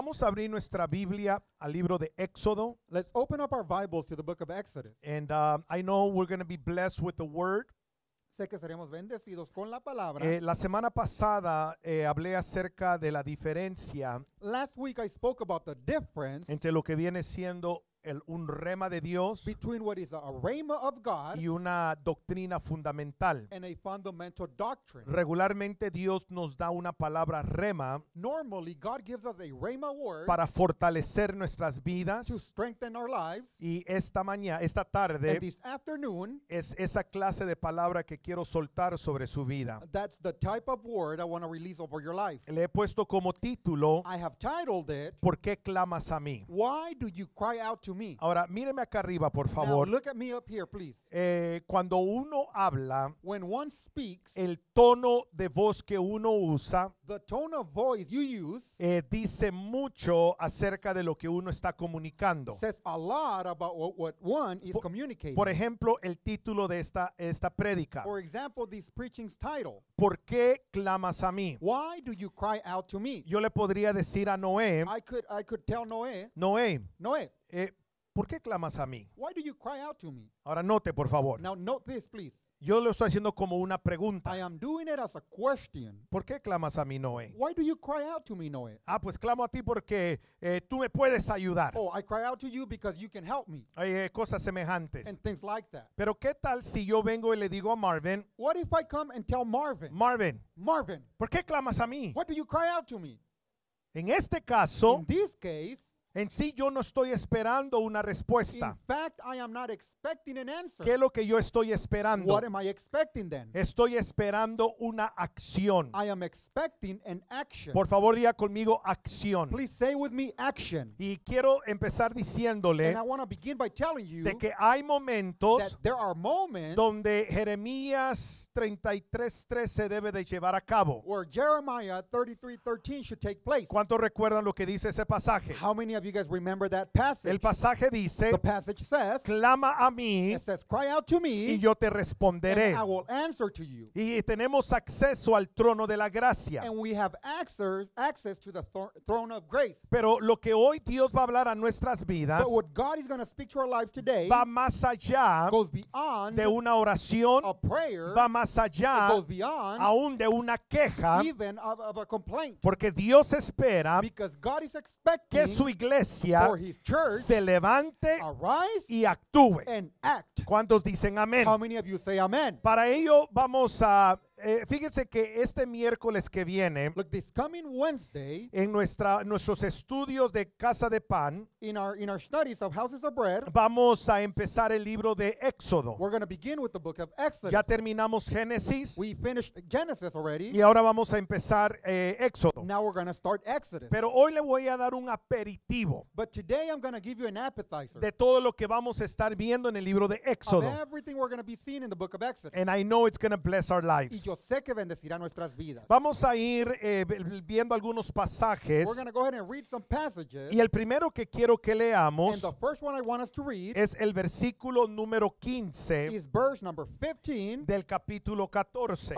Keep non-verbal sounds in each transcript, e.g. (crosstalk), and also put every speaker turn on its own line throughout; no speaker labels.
Vamos a abrir nuestra Biblia al libro de Éxodo. Let's open up our Bibles to the book of Exodus. And um, I know we're going to be blessed with the word. Sé que seremos bendecidos con la palabra. Eh, la semana pasada eh, hablé acerca de la diferencia Last week I spoke about the difference entre lo que viene siendo un rema de Dios y una doctrina fundamental. Regularmente Dios nos da una palabra rema para fortalecer nuestras vidas y esta mañana, esta tarde es esa clase de palabra que quiero soltar sobre su vida. Le he puesto como título ¿Por qué clamas a mí? Why Do You Cry Out Ahora, míreme acá arriba, por favor. Eh, cuando uno habla, When one el tono de voz que uno usa eh, dice mucho acerca de lo que uno está comunicando. por, ejemplo, el título de esta, esta prédica. ¿Por qué clamas a mí? Yo le podría decir a Noé. Noé. Eh, ¿Por qué clamas a mí? Why do you cry out to me? Ahora note, por favor. Now note this, please. Yo lo estoy haciendo como una pregunta. I am doing it as a question. ¿Por qué clamas a mí, Noé? Why do you cry out to me, Noé? Ah, pues clamo a ti porque eh, tú me puedes ayudar. Oh, I cry out to you because you can help me. Hay eh, cosas semejantes. And things like that. Pero qué tal si yo vengo y le digo a Marvin, What if I come and tell Marvin? Marvin, Marvin, ¿por qué clamas a mí? Why do you cry out to me? En este caso, In this case, en sí yo no estoy esperando una respuesta. ¿Qué es lo que yo estoy esperando? Estoy esperando una acción. expecting action. Por favor, diga conmigo acción. with me action. Y quiero empezar diciéndole de que hay momentos donde Jeremías 33:13 debe de llevar a cabo. Where ¿Cuántos recuerdan lo que dice ese pasaje? How many remember el pasaje dice, clama a mí y yo te responderé. Y tenemos acceso al trono de la gracia. Pero lo que hoy Dios va a hablar a nuestras vidas va más allá de una oración, va más allá aún de una queja, porque Dios espera que su iglesia iglesia se levante y actúe. ¿Cuántos dicen amén? Para ello vamos a eh, fíjense que este miércoles que viene, en nuestra, nuestros estudios de Casa de Pan, vamos a empezar el libro de Éxodo. Ya terminamos Génesis. Y ahora vamos a empezar eh, Éxodo. Pero hoy le voy a dar un aperitivo de todo lo que vamos a estar viendo en el libro de Éxodo. y everything sé que bendecirá nuestras vidas. Vamos a ir eh, viendo algunos pasajes. Y el primero que quiero que leamos es el versículo número 15 del capítulo 14.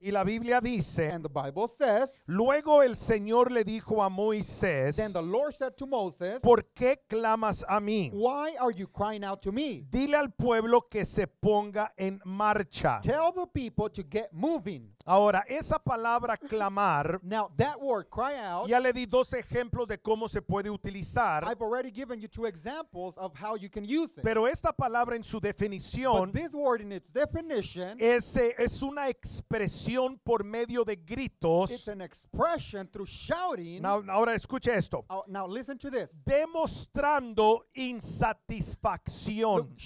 Y la Biblia dice, luego el Señor le dijo a Moisés, ¿por qué clamas a mí? Dile al pueblo que se ponga en marcha. people people to get moving. Ahora, esa palabra clamar, ya le di dos ejemplos de cómo se puede utilizar, pero esta palabra en su definición es, eh, es una expresión por medio de gritos. ahora escuche esto. Oh, Demostrando insatisfacción.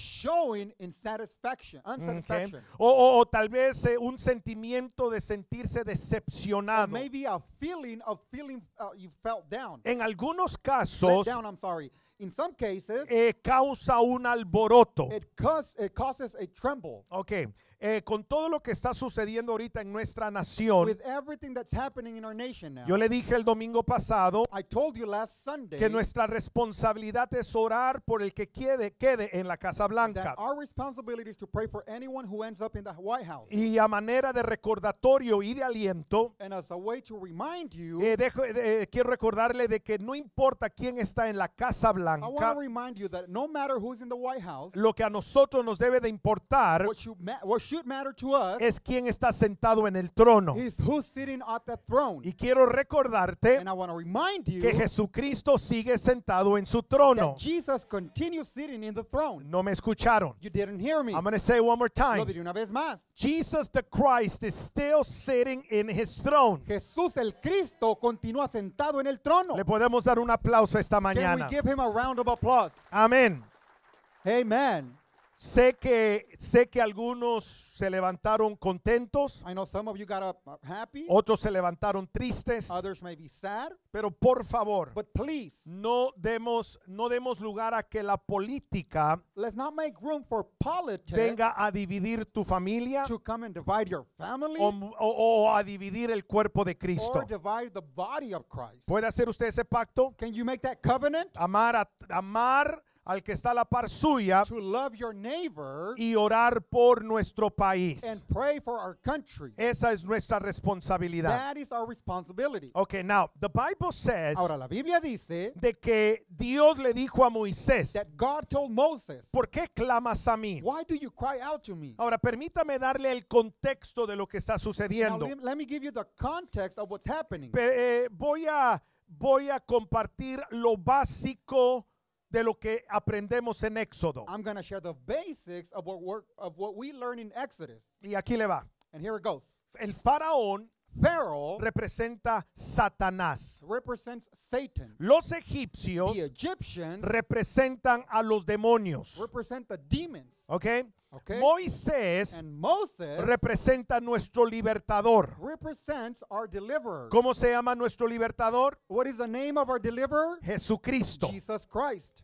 O, o- tal vez eh, un sentimiento sentimiento de sentirse decepcionado. Maybe a feeling of feeling uh, you felt down. En algunos casos, down, I'm sorry. In some cases, eh, causa un alboroto. It, cause, it causes a tremble. Okay. Eh, con todo lo que está sucediendo ahorita en nuestra nación, yo le dije el domingo pasado que nuestra responsabilidad es orar por el que quede, quede en la Casa Blanca. Y a manera de recordatorio y de aliento, eh, eh, quiero recordarle de que no importa quién está en la Casa Blanca, lo que a nosotros nos debe de importar es quien está sentado en el trono. Y quiero recordarte que Jesucristo sigue sentado en su trono. No me escucharon. I'm going to say one more una vez más. Jesús el Cristo continúa sentado en el trono. Le podemos dar un aplauso esta mañana. Amen. Amen. Sé que, sé que algunos se levantaron contentos. Uh, Otros se levantaron tristes. Pero por favor, no demos no demos lugar a que la política venga a dividir tu familia o, a dividir el cuerpo de Cristo. ¿Puede hacer usted ese pacto? Can you make Amar a, amar al que está a la par suya y orar por nuestro país. Esa es nuestra responsabilidad. Okay, now the Bible says Ahora la Biblia dice de que Dios le dijo a Moisés, ¿Por qué clamas a mí? Ahora permítame darle el contexto de lo que está sucediendo. voy a voy a compartir lo básico de lo que aprendemos en Éxodo. I'm going to share the basics of what, of what we learn in Exodus. Y aquí le And here it goes. El faraón Pharaoh representa Satanás. Represents Satan. Los egipcios the Egyptians representan a los demonios. Represent the demons. Okay? Moisés representa nuestro libertador. ¿Cómo se llama nuestro libertador? What is Jesucristo.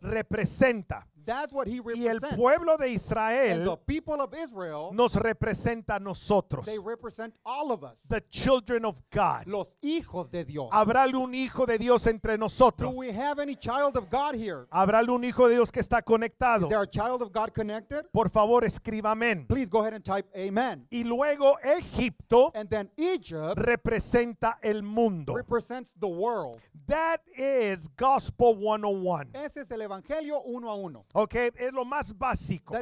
representa. That's what he y el pueblo de Israel Israel nos representa a nosotros. They represent all of us. The children of God. Los hijos de Dios. ¿Habrá algún hijo de Dios entre nosotros? Do we have any child of God here? ¿Habrá algún hijo de Dios que está conectado? Is there a child of God connected? Por favor, escriba amén. Please go ahead and type amen. Y luego Egipto and then Egypt representa el mundo. Represents the world. That is Gospel 101. Ese es el Evangelio 1 a 1 que es lo más básico.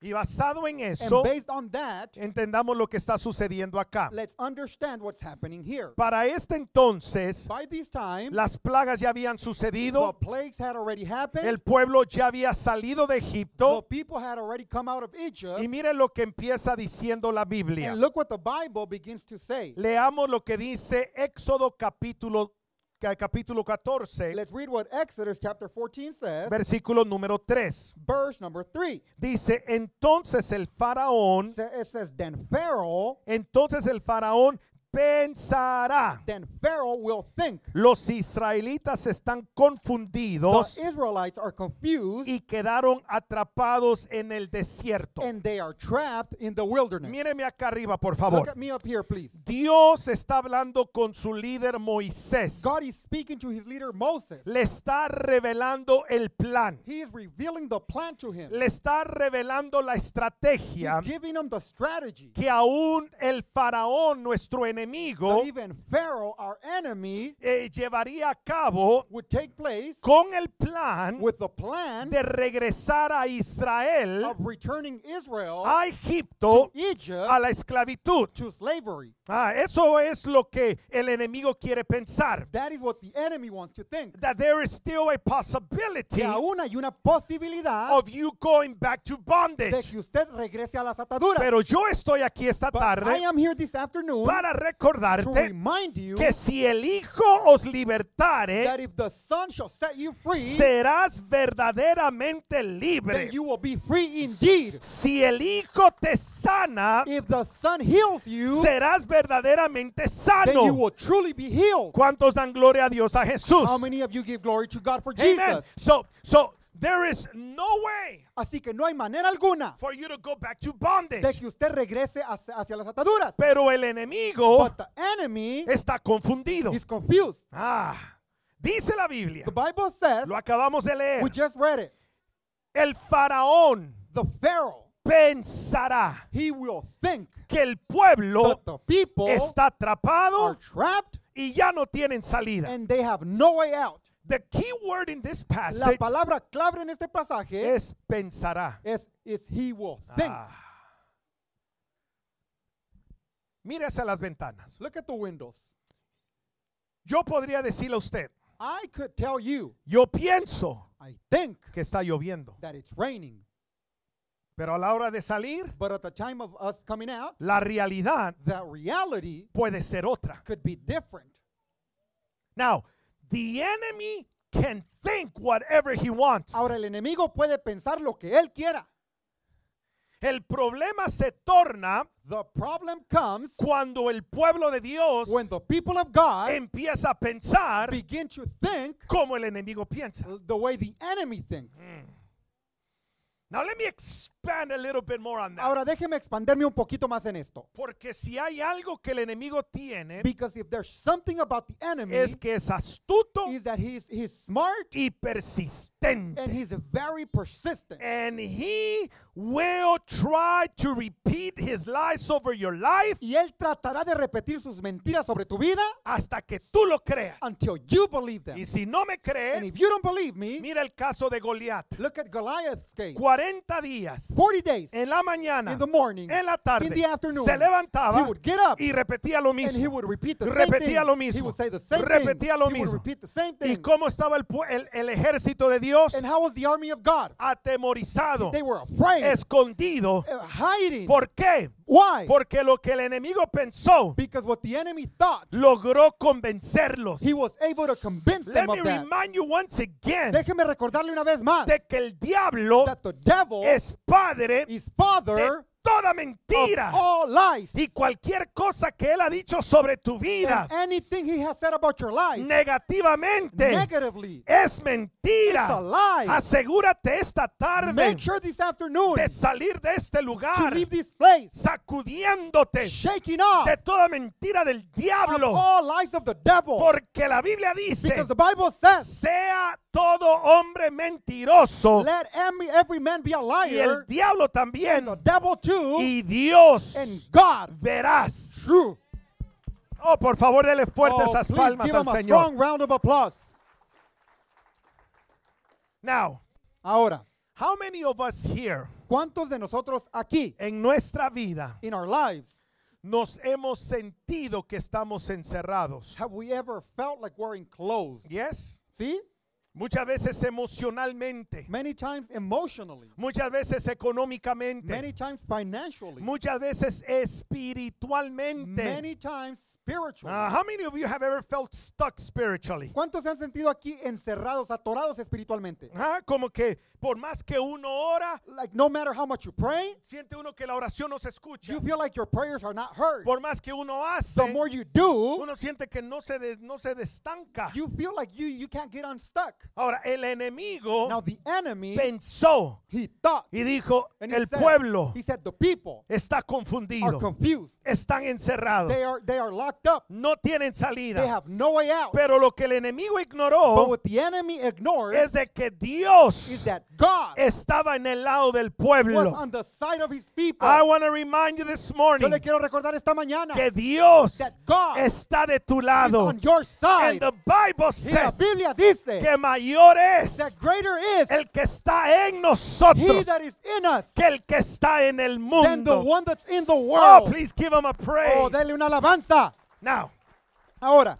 Y basado en eso, entendamos lo que está sucediendo acá. Para este entonces, las plagas ya habían sucedido. El pueblo ya había salido de Egipto. Y miren lo que empieza diciendo la Biblia. Leamos lo que dice Éxodo capítulo capítulo 14. Let's read what Exodus chapter 14 says. Versículo número 3. Verse number 3. Dice, entonces el faraón. It says, then Pharaoh. Entonces el faraón pensará. Los israelitas están confundidos y quedaron atrapados en el desierto. Míreme acá arriba, por favor. Dios está hablando con su líder Moisés. Le está revelando el plan. Le está revelando la estrategia que aún el faraón, nuestro enemigo, enemigo Pharaoh, our enemy, eh, llevaría a cabo would take place con el plan, with the plan de regresar a Israel, of returning Israel a Egipto, to Egypt, a la esclavitud. To slavery. Ah, eso es lo que el enemigo quiere pensar. That is what the enemy wants to think. That there is still a possibility que aún hay una posibilidad of you going back to bondage. De que usted regrese a las ataduras. Pero yo estoy aquí esta But tarde I am here this afternoon para recordarte you que si el Hijo os libertare, that if the son shall set you free, serás verdaderamente libre. Then you will be free indeed. Si el Hijo te sana, if the son heals you, serás verdaderamente verdaderamente sano. ¿Cuántos dan gloria a Dios a Jesús? How many of you give glory to God for Amen. Jesus? So, so There is no way Así que no hay manera alguna for you to go back to bondage. de que usted regrese hacia, hacia las ataduras. Pero el enemigo But the enemy está confundido. Is confused. Ah, dice la Biblia. The Bible says, lo acabamos de leer. We just read it. El faraón the pharaoh, pensará He will think que el pueblo está atrapado trapped y ya no tienen salida. and they have no way out. The key word in this La passage palabra clave en este pasaje es, pensará. is he will think. Ah. las ventanas. Look at the windows. Yo podría decirle a usted, I could tell you, yo pienso I think que está lloviendo. that it's raining. Pero a la hora de salir, la realidad reality puede ser otra. Could be different. Now, the enemy can think whatever he wants. Ahora el enemigo puede pensar lo que él quiera. El problema se torna the problem comes cuando el pueblo de Dios people empieza a pensar como el enemigo piensa. The way the enemy thinks. Mm. Now let me explain Ahora déjeme expanderme un poquito más en esto. Porque si hay algo que el enemigo tiene, es que es astuto y persistente. your life. Y él tratará de repetir sus mentiras sobre tu vida hasta que tú lo creas. Y si no me crees, mira el caso de Goliat. 40 días 40 days, en la mañana, in the morning, en la tarde, in the afternoon, se levantaba he would get up, y repetía lo mismo. And he would repeat the same repetía same lo mismo. He would say the same repetía thing. lo mismo. He would repeat the same thing. ¿Y cómo estaba el, el, el ejército de Dios? And how was the army of God? Atemorizado, they were afraid, escondido. Uh, hiding. ¿Por qué? Why? Porque lo que el enemigo pensó Because what the enemy thought, logró convencerlos. He was able to convince Let them me of that. you once again Déjeme recordarle una vez más de que el diablo that the devil es parte padre toda mentira y cualquier cosa que él ha dicho sobre tu vida negativamente es mentira asegúrate esta tarde de salir de este lugar sacudiéndote de toda mentira del diablo porque la Biblia dice says, sea todo hombre mentiroso. y el diablo también. y Dios. verás. Oh, por favor, dele fuerte oh, esas palmas al Señor. Now, ahora, how many ¿Cuántos de nosotros aquí en nuestra vida? In our nos hemos sentido que estamos encerrados. Have we ever felt like we're Yes. ¿Sí? Muchas veces emocionalmente. Muchas veces económicamente. Muchas veces espiritualmente spiritually? Uh, how many of you have ever felt stuck spiritually? ¿Cuántos se han sentido aquí encerrados, atorados espiritualmente? Ah, como que por más que uno ora, like no matter how much you pray, siente uno que la oración no se escucha. You feel like your prayers are not heard. Por más que uno hace, the more you do, uno siente que no se de, no se destanca. You feel like you you can't get unstuck. Ahora el enemigo Now, the enemy, pensó he thought, y dijo and el he pueblo he said, the people está confundido, are confused. están encerrados. They are, they are locked locked up. No tienen salida. They have no way out. Pero lo que el enemigo ignoró what enemy ignored es de que Dios is that God estaba en el lado del pueblo. Was on the side of his people. I want to remind you this morning Yo le quiero recordar esta mañana que Dios está de tu lado. Is on your side. And the Bible says y la Biblia dice que mayor es that greater is el que está en nosotros he that is in us que el que está en el mundo. Than the one that's in the oh, world. Oh, please give him a oh, praise. Oh, denle una alabanza. Now. Ahora.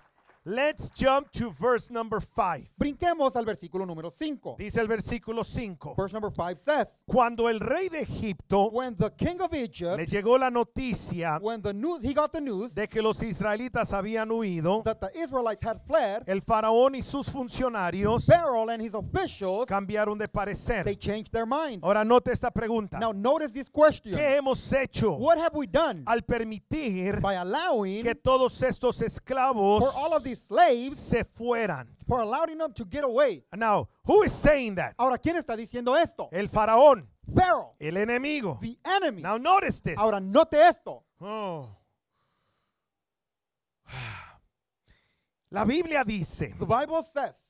Let's jump to verse number 5. Brinquemos al versículo número 5. Dice el versículo 5. Verse number 5 says, Cuando el rey de Egipto when the king of Egypt, le llegó la noticia when the news, he got the news, de que los israelitas habían huido, that the Israelites had fled, el faraón y sus funcionarios Pharaoh and his officials, cambiaron de parecer. They changed their mind. Ahora note esta pregunta. Now notice this question. ¿Qué hemos hecho What have we done al permitir By allowing que todos estos esclavos for all of these slaves se fueran. For allowing them to get away. Now, who is saying that? Ahora, ¿quién está diciendo esto? El faraón. Pharaoh. El enemigo. The enemy. Now notice this. Ahora, note esto. Oh. (sighs) La Biblia dice The Bible says,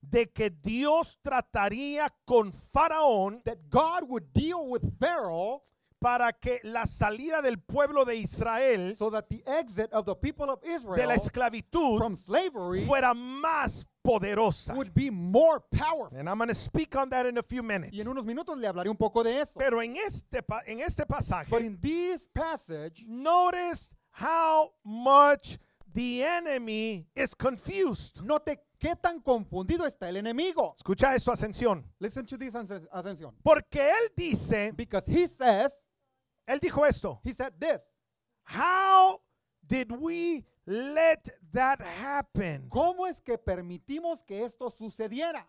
de que Dios trataría con Faraón that God would deal with Pharaoh para que la salida del pueblo de Israel so that the exit of the people of Israel de la esclavitud from slavery fuera más poderosa. Would be more powerful. And I'm going to speak on that in a few minutes. Y en unos minutos le hablaré un poco de eso. Pero en este en este pasaje But in this passage notice how much the enemy is confused. Note qué tan confundido está el enemigo. Escucha esto, Ascensión. Listen to this, Ascensión. Porque él dice Because he says él dijo esto. He said this. How did we let that happen? ¿Cómo es que permitimos que esto sucediera?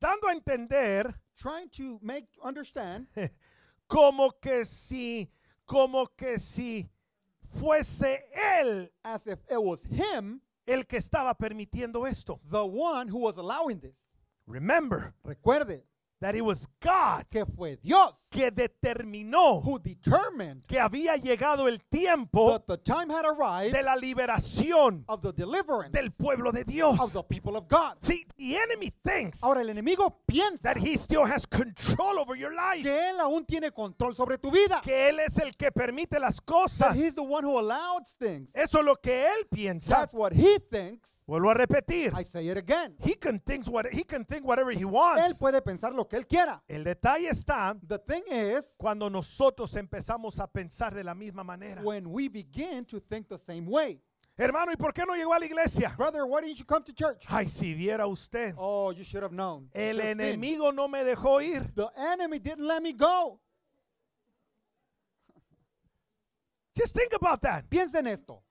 Dando a entender, trying to make understand, (laughs) como que si, como que si fuese él, as if it was him, el que estaba permitiendo esto. The one who was allowing this. Remember, recuerde, that it was God que fue Dios que determinó who determined que había llegado el tiempo the time had arrived de la liberación of the deliverance del pueblo de Dios of the people of God. See, the enemy thinks Ahora el enemigo piensa that he still has control over your life. Que él aún tiene control sobre tu vida. Que él es el que permite las cosas. That he's the one who allows things. Eso es lo que él piensa. That's what he thinks. Vuelvo a repetir. I say it again. He can, think what, he can think whatever he wants. Él puede pensar lo que él quiera. El detalle está The thing is, cuando nosotros empezamos a pensar de la misma manera. When we begin to think the same way. Hermano, ¿y por qué no llegó a la iglesia? Brother, why didn't you come to church? Ay, si viera usted. Oh, you should have known. El enemigo seen. no me dejó ir. The enemy didn't let me go. Just think about that. Piensa en esto.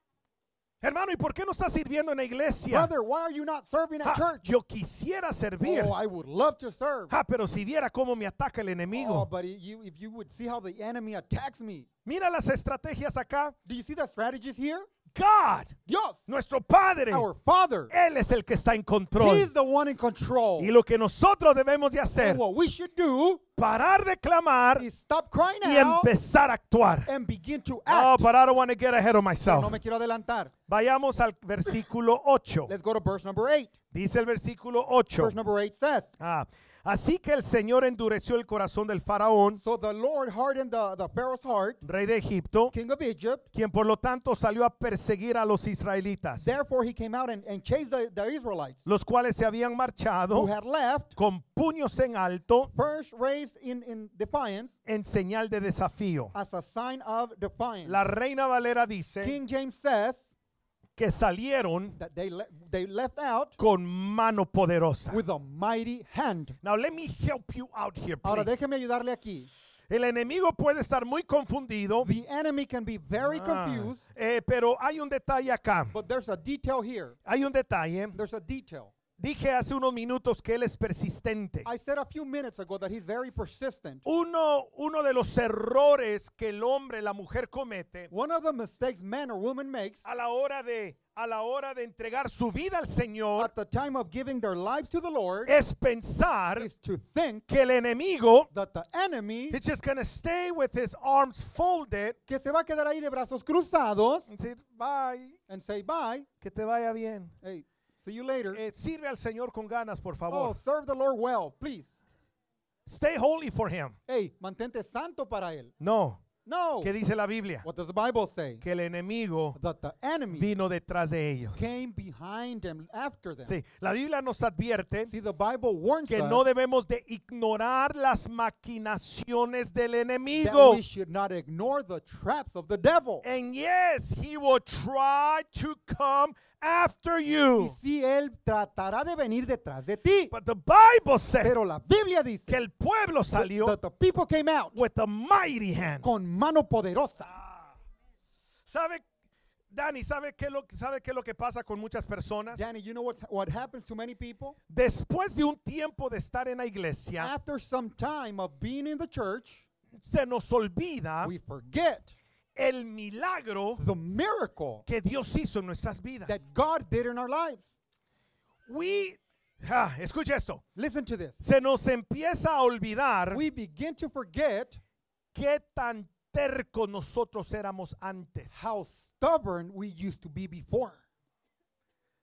Hermano, ¿y por qué no estás sirviendo en la iglesia? Brother, why are you not serving at ah, church? Yo quisiera servir. Oh, I would love to serve. Ah, pero si viera cómo me ataca el enemigo. Oh, but you, if you would see how the enemy attacks me. Mira las estrategias acá. Do you see the strategies here? God, Dios, nuestro Padre, our Father, Él es el que está en control. He's the one in control. Y lo que nosotros debemos de hacer, what we should do, parar de clamar is stop crying y empezar a actuar. And begin to act. Oh, but I don't want to get ahead of myself. No me quiero adelantar. Vayamos al versículo 8. Let's go to verse number 8. Dice el versículo 8. Verse number 8 says, ah, Así que el Señor endureció el corazón del faraón, rey de Egipto, quien por lo tanto salió a perseguir a los israelitas, Therefore, los cuales se habían marchado con puños en alto first raised in, defiance en señal de desafío. La reina Valera dice, King James says, que salieron that they, le they left out con mano poderosa. With a mighty hand. Now let me help you out here, please. Ahora déjeme ayudarle aquí. El enemigo puede estar muy confundido. The enemy can be very ah, confused. Eh, pero hay un detalle acá. But there's a detail here. Hay un detalle. There's a detail. Dije hace unos minutos que él es persistente. Uno, uno de los errores que el hombre, la mujer comete a la hora de a la hora de entregar su vida al Señor es pensar que el enemigo that que se va a quedar ahí de brazos cruzados y say bye bye que te vaya bien. See you later. Eh, sirve al Señor con ganas, por favor. Oh, serve the Lord well, please. Stay holy for him. Hey, mantente santo para él. No. No. ¿Qué dice la Biblia? What does the Bible say? Que el enemigo the enemy vino detrás de ellos. Came behind them, after them. Sí, la Biblia nos advierte See, the Bible warns que us no debemos de ignorar las maquinaciones del enemigo. That we should not ignore the traps of the devil. And yes, he will try to come after you. Y si él tratará de venir detrás de ti. But the Bible says Pero la Biblia dice que el pueblo salió the people came out with a mighty hand. con mano poderosa. Ah. ¿Sabe Danny, ¿sabe qué, lo, ¿sabe qué es lo que pasa con muchas personas? Danny, you know what, what happens to many people? Después de un tiempo de estar en la iglesia, After some time of being in the church, se nos olvida we forget el milagro the miracle que Dios hizo en nuestras vidas. that God did in our lives. We ah, escucha esto. Listen to this. Se nos empieza a olvidar We begin to forget qué tan terco nosotros éramos antes. how stubborn we used to be before.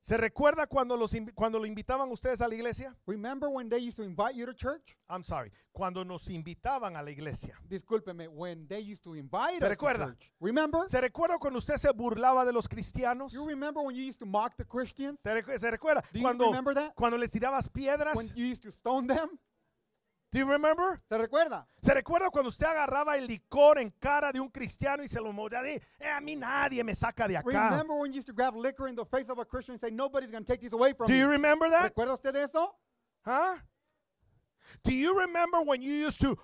¿Se recuerda cuando, los, cuando lo invitaban ustedes a la iglesia? Remember when they used to invite you to church? I'm sorry. Cuando nos invitaban a la iglesia. Discúlpeme, when they used to invite ¿Se us recuerda? To church. Remember? ¿Se recuerda cuando usted se burlaba de los cristianos? You remember when you used to mock the Christians? ¿Se, recuerda? Do you cuando, remember that? Cuando les tirabas piedras. When you used to stone them? Do you remember? ¿Se recuerda? ¿Se recuerda cuando usted agarraba el licor en cara de un cristiano y se lo mordía? eh, a mí nadie me saca de acá? Remember when you used to grab liquor in the face of a Christian and say nobody's going to take this away from Do you me. remember that? ¿Recuerda usted eso? Huh? Do you remember when you used to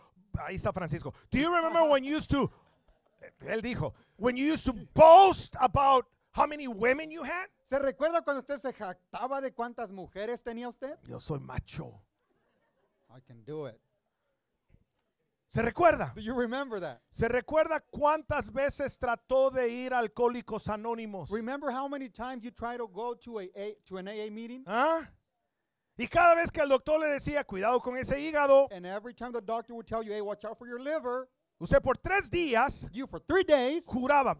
Ahí está Francisco. Do you remember when you used to eh, él dijo, when you used to boast about how many women you had? ¿Se recuerda cuando usted se jactaba de cuántas mujeres tenía usted? Yo soy macho. I can do it. ¿Se recuerda? Do you remember that? ¿Se recuerda cuántas veces trató de ir a Alcohólicos Anónimos? Remember how many times you try to go to, a, to an AA meeting? ¿Ah? Y cada vez que el doctor le decía, cuidado con ese hígado, And every time the doctor would tell you, hey, watch out for your liver, usted por tres días you for three days, juraba,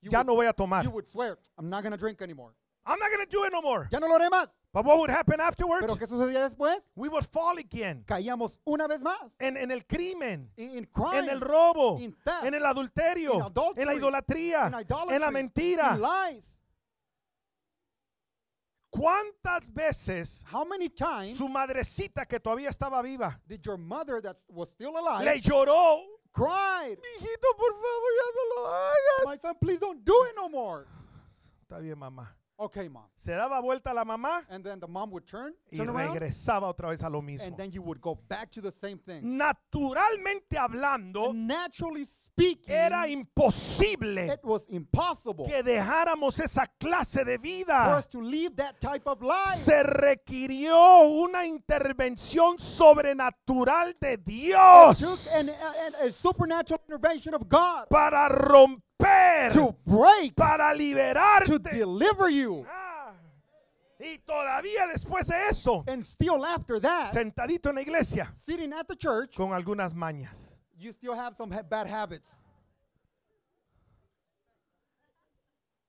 ya no voy a tomar. you would swear, I'm not going to drink anymore. I'm not gonna do it no more. Ya no lo haré más. But what would happen afterwards? Pero qué sucedía después? We would fall again. Caíamos una vez más. En, en el crimen, in, in crime, en el robo, in theft, en el adulterio, in adultery, en la idolatría, in idolatry, en la mentira. In lies. ¿Cuántas veces How many times su madrecita que todavía estaba viva did your mother that was still alive, le lloró? Cried. Hijito, por favor, ya no lo hagas. My son, please don't do it no more. Está bien, mamá. Se daba vuelta a la mamá y regresaba otra vez a lo mismo. Naturalmente hablando, era imposible que dejáramos esa clase de vida. Se requirió una intervención sobrenatural de Dios para romper romper, to break, para liberarte. To deliver you. Ah, y todavía después de eso, and still after that, sentadito en la iglesia, sitting at the church, con algunas mañas. You still have some bad habits.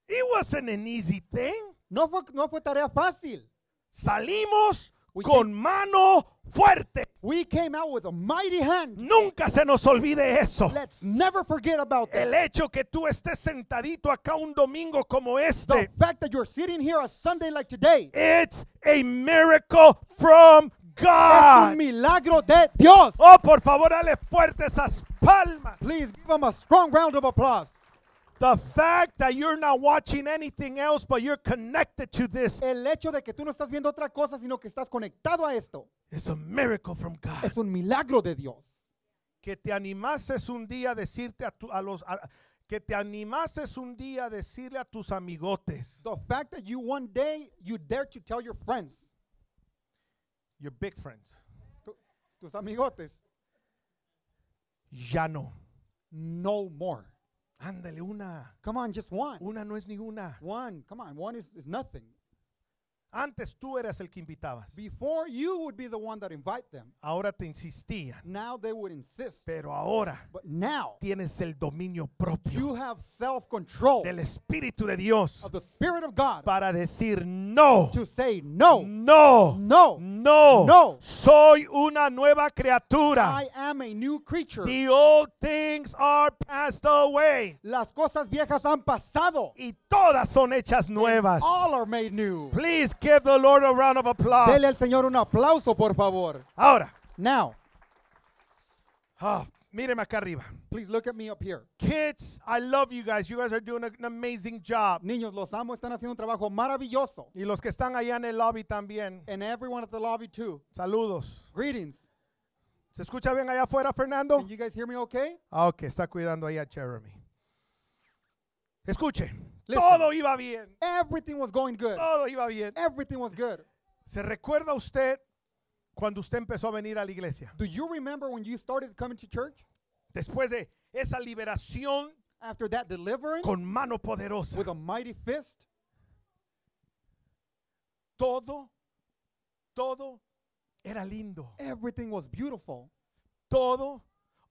It wasn't an easy thing. No fue, no fue tarea fácil. Salimos con mano fuerte. We came out with a mighty hand. Nunca se nos olvide eso. Let's never forget about that. El hecho que tú estés sentadito acá un domingo como este. The fact that you're sitting here a Sunday like today. It's a miracle from God. Es un milagro de Dios. Oh, por favor, dale fuerte esas palmas. Please give them a strong round of applause. The fact that you're not watching anything else but you're connected to this El hecho de que tú no estás viendo otra cosa sino que estás conectado a esto es un milagro de Dios. Que te animases un día a decirte a, a los que te animases un día a decirle a tus amigotes, The fact that you one day you dare to tell your friends, your big friends, tus amigotes, ya no. no more. Ándale, una. Come on, just one. Una no es ninguna. One, come on, one is, is nothing. Antes tú eras el que invitabas. Before you would be the one that invite them. Ahora te insistían. Now they would insist. Pero ahora But now, tienes el dominio propio. You have self-control. Del espíritu de Dios. Of the spirit of God. Para decir no. To say no. No. No. No. No. Soy una nueva criatura. I am a new creature. The old things are passed away. Las cosas viejas han pasado. Y todas son hechas nuevas. all are made new. Please give the Lord a round of applause. Dele al Señor un aplauso, por favor. Ahora. Now. Oh, míreme acá arriba. Please look at me up here. Kids, I love you guys. You guys are doing an amazing job. Niños, los amo. Están haciendo un trabajo maravilloso. Y los que están allá en el lobby también. And everyone at the lobby too. Saludos. Greetings. ¿Se escucha bien allá afuera, Fernando? Can you guys hear me okay? Ah, okay. está cuidando allá, Jeremy. Escuche todo iba bien. Everything was going good. Todo iba bien. Everything was good. ¿Se recuerda usted cuando usted empezó a venir a la iglesia? Do you remember when you started coming to church? Después de esa liberación After that deliverance, con mano poderosa. With a mighty fist. Todo todo era lindo. Everything was beautiful. Todo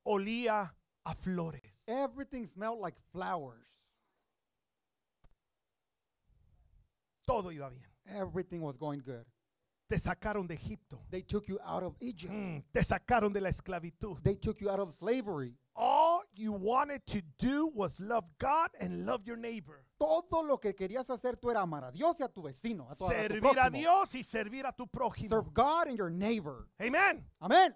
olía a flores. Everything smelled like flowers. Todo iba bien. Everything was going good. Te sacaron de Egipto. They took you out of Egypt. Mm, te sacaron de la esclavitud. They took you out of slavery. All you wanted to do was love God and love your neighbor. Todo lo que querías hacer tú era amar a Dios y a tu vecino, a tu, servir a, a, Dios y servir a tu prójimo. Serve God and your neighbor. Amen. Amen.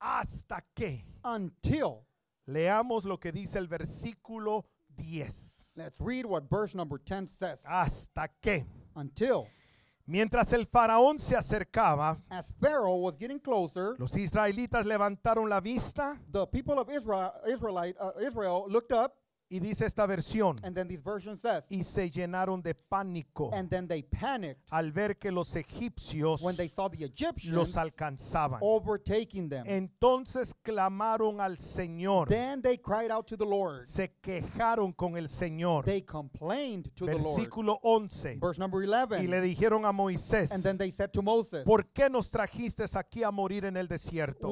Hasta que until leamos lo que dice el versículo 10. Let's read what verse number 10 says. Hasta que. Until. Mientras el faraón se acercaba, As Pharaoh was getting closer, los israelitas levantaron la vista the people of Israel, Israelite, uh, Israel looked up y dice esta versión. And then this version says, y se llenaron de pánico and then they panicked al ver que los egipcios los alcanzaban. Overtaking them. Entonces clamaron al Señor. Then they cried out to the Lord. Se quejaron con el Señor. They complained to Versículo the Lord. 11. number Y le dijeron a Moisés. ¿Por qué nos trajiste aquí a morir en el desierto?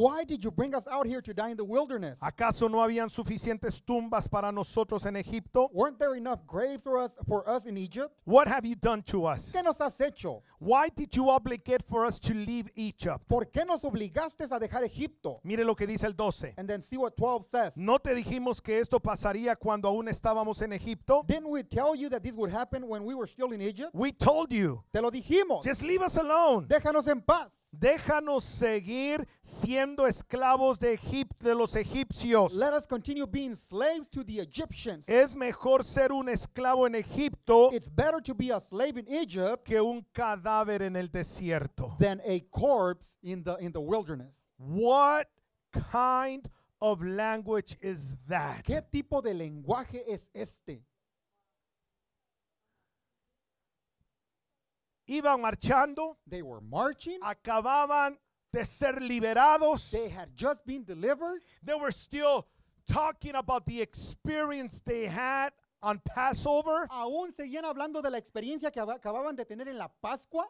¿Acaso no habían suficientes tumbas para nosotros? nosotros en Egipto? Weren't there enough graves for us, for us in Egypt? What have you done to us? ¿Qué nos has hecho? Why did you obligate for us to leave Egypt? ¿Por qué nos obligaste a dejar Egipto? Mire lo que dice el 12. And then see what 12 says. ¿No te dijimos que esto pasaría cuando aún estábamos en Egipto? Didn't we tell you that this would happen when we were still in Egypt? We told you. Te lo dijimos. Just leave us alone. Déjanos en paz. Déjanos seguir siendo esclavos de, Egip de los egipcios. Let us continue being slaves to the Egyptians. Es mejor ser un esclavo en Egipto It's better to be a slave in Egypt que un cadáver en el desierto. Than a corpse in the, in the wilderness. What kind of language is that? ¿Qué tipo de lenguaje es este? iban marchando, they were marching, acababan de ser liberados, they had just been delivered, they were still talking about the experience they had on Passover, aún seguían hablando de la experiencia que acababan de tener en la Pascua,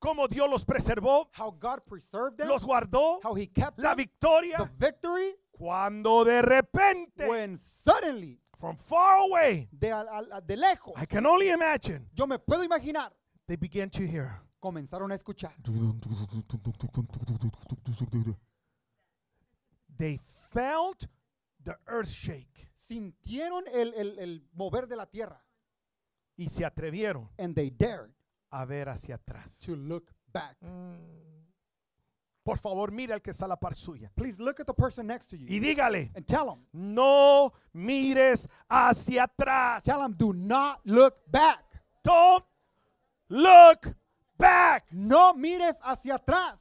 cómo Dios los preservó, how God preserved them, los guardó, how he kept la victoria, the victory, cuando de repente, when suddenly, from far away, de, a, de lejos, I can only imagine, yo me puedo imaginar They began to hear. Comenzaron a escuchar. They felt the earth shake. Sintieron el, el, el mover de la tierra. Y se atrevieron. And they dared a ver hacia atrás. To look back. Por favor, mira el que está a la par suya. Please look at the person next to you. Y dígale. And tell him, no mires hacia atrás. Tell him, do not look back. Don't look back. No mires hacia atrás.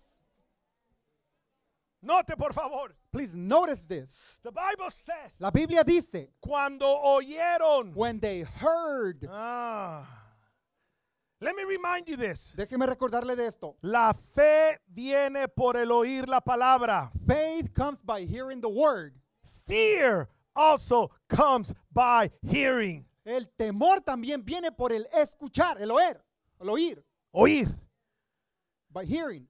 Note por favor. Please notice this. The Bible says. La Biblia dice. Cuando oyeron. When they heard. Ah. Let me remind you this. Déjeme recordarle de esto. La fe viene por el oír la palabra. Faith comes by hearing the word. Fear also comes by hearing. El temor también viene por el escuchar, el oír. Al oír. Oír. By hearing.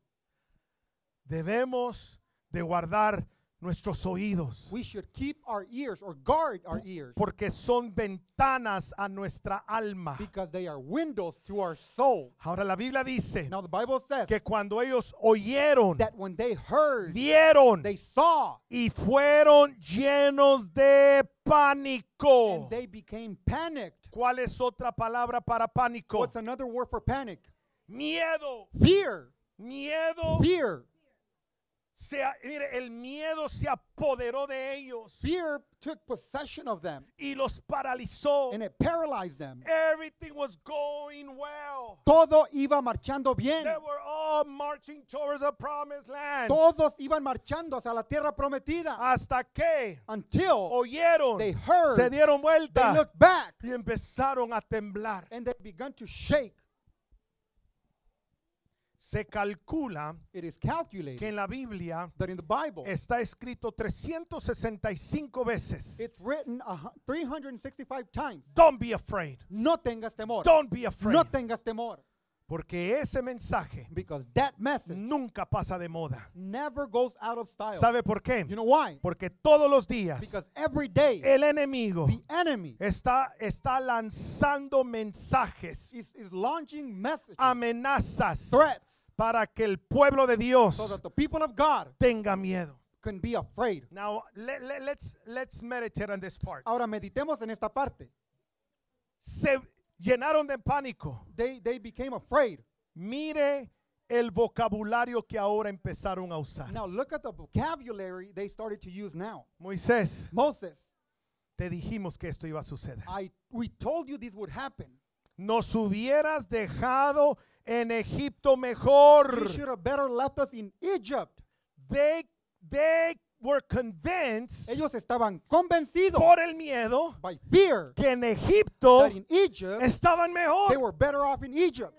Debemos de guardar nuestros oídos. We should keep our ears or guard our ears. Porque son ventanas a nuestra alma. Because they are windows to our soul. Ahora la Biblia dice Now the Bible says que cuando ellos oyeron, that when they heard, vieron they saw, y fueron llenos de pánico. And they became panicked. ¿Cuál es otra palabra para pánico? What's another word for panic? Miedo. Fear. Miedo. Fear. Se, mire, el miedo se apoderó de ellos. Fear took possession of them. Y los paralizó. And it paralyzed them. Everything was going well. Todo iba marchando bien. They were all marching towards a promised land. Todos iban marchando hacia la tierra prometida. Hasta que Until oyeron, they heard, se dieron vuelta they looked back, y empezaron a temblar. And they began to shake se calcula It is calculated que en la Biblia that in the Bible, está escrito 365 veces. It's written 365 times. Don't be afraid. No tengas temor. Don't be afraid. No tengas temor. Porque ese mensaje Because that message nunca pasa de moda. Never goes out of style. ¿Sabe por qué? You know why? Porque todos los días Because every day, el enemigo the enemy está, está lanzando mensajes, is, is launching messages, amenazas, threats, para que el pueblo de Dios so that the people of God tenga miedo. Can be afraid. Now let, let, let's let's meditate on this part. Ahora meditemos en esta parte. Se llenaron de pánico. They, they became afraid. Mire el vocabulario que ahora empezaron a usar. Now look at the vocabulary they started to use now. Moisés. Moses. Te dijimos que esto iba a suceder. I, we told you this would happen. Nos hubieras dejado en Egipto mejor. He should have better left us in Egypt. They, they were convinced Ellos estaban convencidos por el miedo by fear que en Egipto Egypt, estaban mejor. They were better off in Egypt.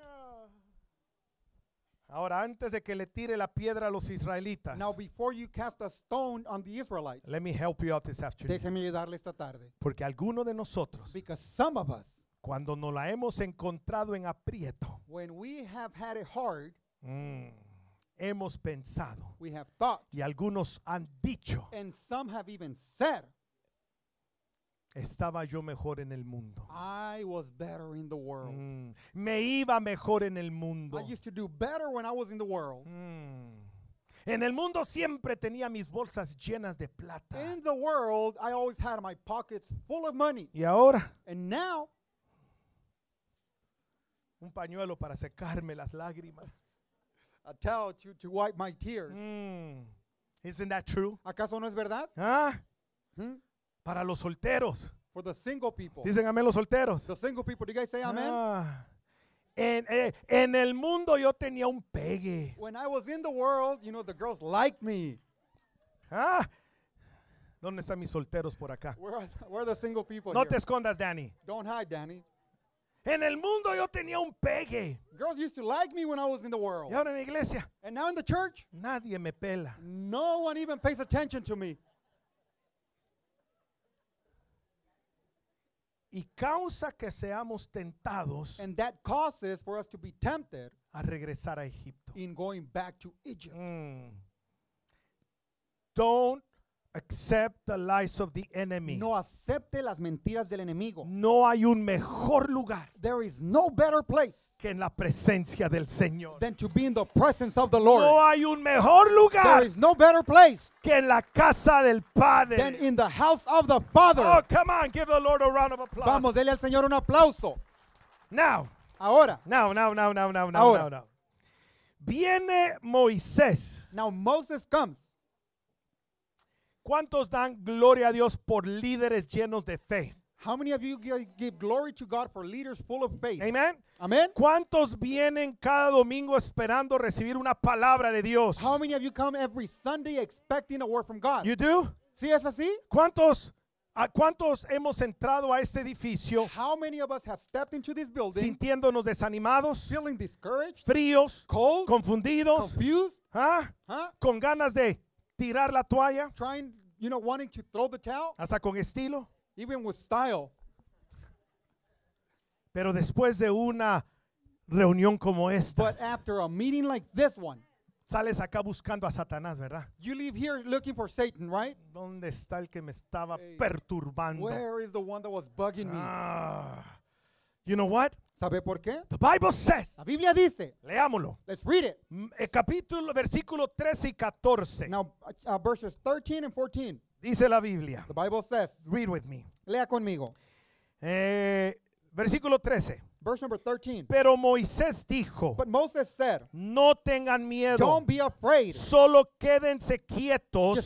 Ahora antes de que le tire la piedra a los israelitas. Now before you cast a stone on the Israelites. Let me help you out this afternoon. Déjeme ayudarle esta tarde. Porque alguno de nosotros. Because some of us cuando nos la hemos encontrado en aprieto. When we have had it hard, mm, hemos pensado. We have thought, y algunos han dicho. And some have even said, estaba yo mejor en el mundo. I was better in the world. Mm, me iba mejor en el mundo. I used to do better when I was in the world. Mm. En el mundo siempre tenía mis bolsas llenas de plata. In the world, I always had my pockets full of money. Y ahora, And now, un pañuelo para secarme las lágrimas. A towel to, to wipe my tears. Hmm. Isn't that true? ¿Acaso no es verdad? ¿Ah? Hmm? Para los solteros. For the single people. Dicen amén los solteros. The single people. Do you guys say amen? Ah. En, eh, en, el mundo yo tenía un pegue. When I was in the world, you know, the girls liked me. Ah. ¿Dónde están mis solteros por acá? Where are, the single people no te escondas, Danny. Don't hide, Danny. En el mundo yo tenía un pegue. Girls used to like me when I was in the world. Y ahora en la iglesia. And now in the church. Nadie me pela. No one even pays attention to me. Y causa que seamos tentados. And that causes for us to be tempted. A regresar a Egipto. In going back to Egypt. Mm. Don't Accept the lies of the enemy. No acepte las mentiras del enemigo. No hay un mejor lugar. There is no better place que en la presencia del Señor. Than to be in the presence of the Lord. No hay un mejor lugar. There is no better place que en la casa del Padre. Than in the house of the Father. Oh, come on, give the Lord a round of applause. Vamos, dele al Señor un aplauso. Now. Ahora. Now, now, now, now, now, now, now, now. Viene Moisés. Now Moses comes. ¿Cuántos dan gloria a Dios por líderes llenos de fe? How many of you give, glory to God for leaders full of faith? Amen. Amen. ¿Cuántos vienen cada domingo esperando recibir una palabra de Dios? How many of you come every Sunday expecting a word from God? You do? ¿Sí es así? ¿Cuántos ¿A cuántos hemos entrado a este edificio How many of us have stepped into this building, sintiéndonos desanimados, feeling discouraged, fríos, cold, confundidos, confused, ¿ah? huh? ¿Ah? con ganas de tirar la toalla, trying, you know, wanting to throw the towel, hasta con estilo, even with style. Pero después de una reunión como esta, a sales acá buscando a Satanás, ¿verdad? you leave here looking for Satan, right? ¿Dónde está el que me estaba perturbando? Where is the one that was bugging me? Ah. you know what? ¿Sabe por qué? La Biblia dice. Leámoslo. Let's read it. Mm, El eh, capítulo, versículo 13 y 14. Uh, uh, dice la Biblia. with me. Lea conmigo. Eh, versículo 13. Verse number 13. Pero Moisés dijo, But Moses said, no tengan miedo, Don't be afraid. solo quédense quietos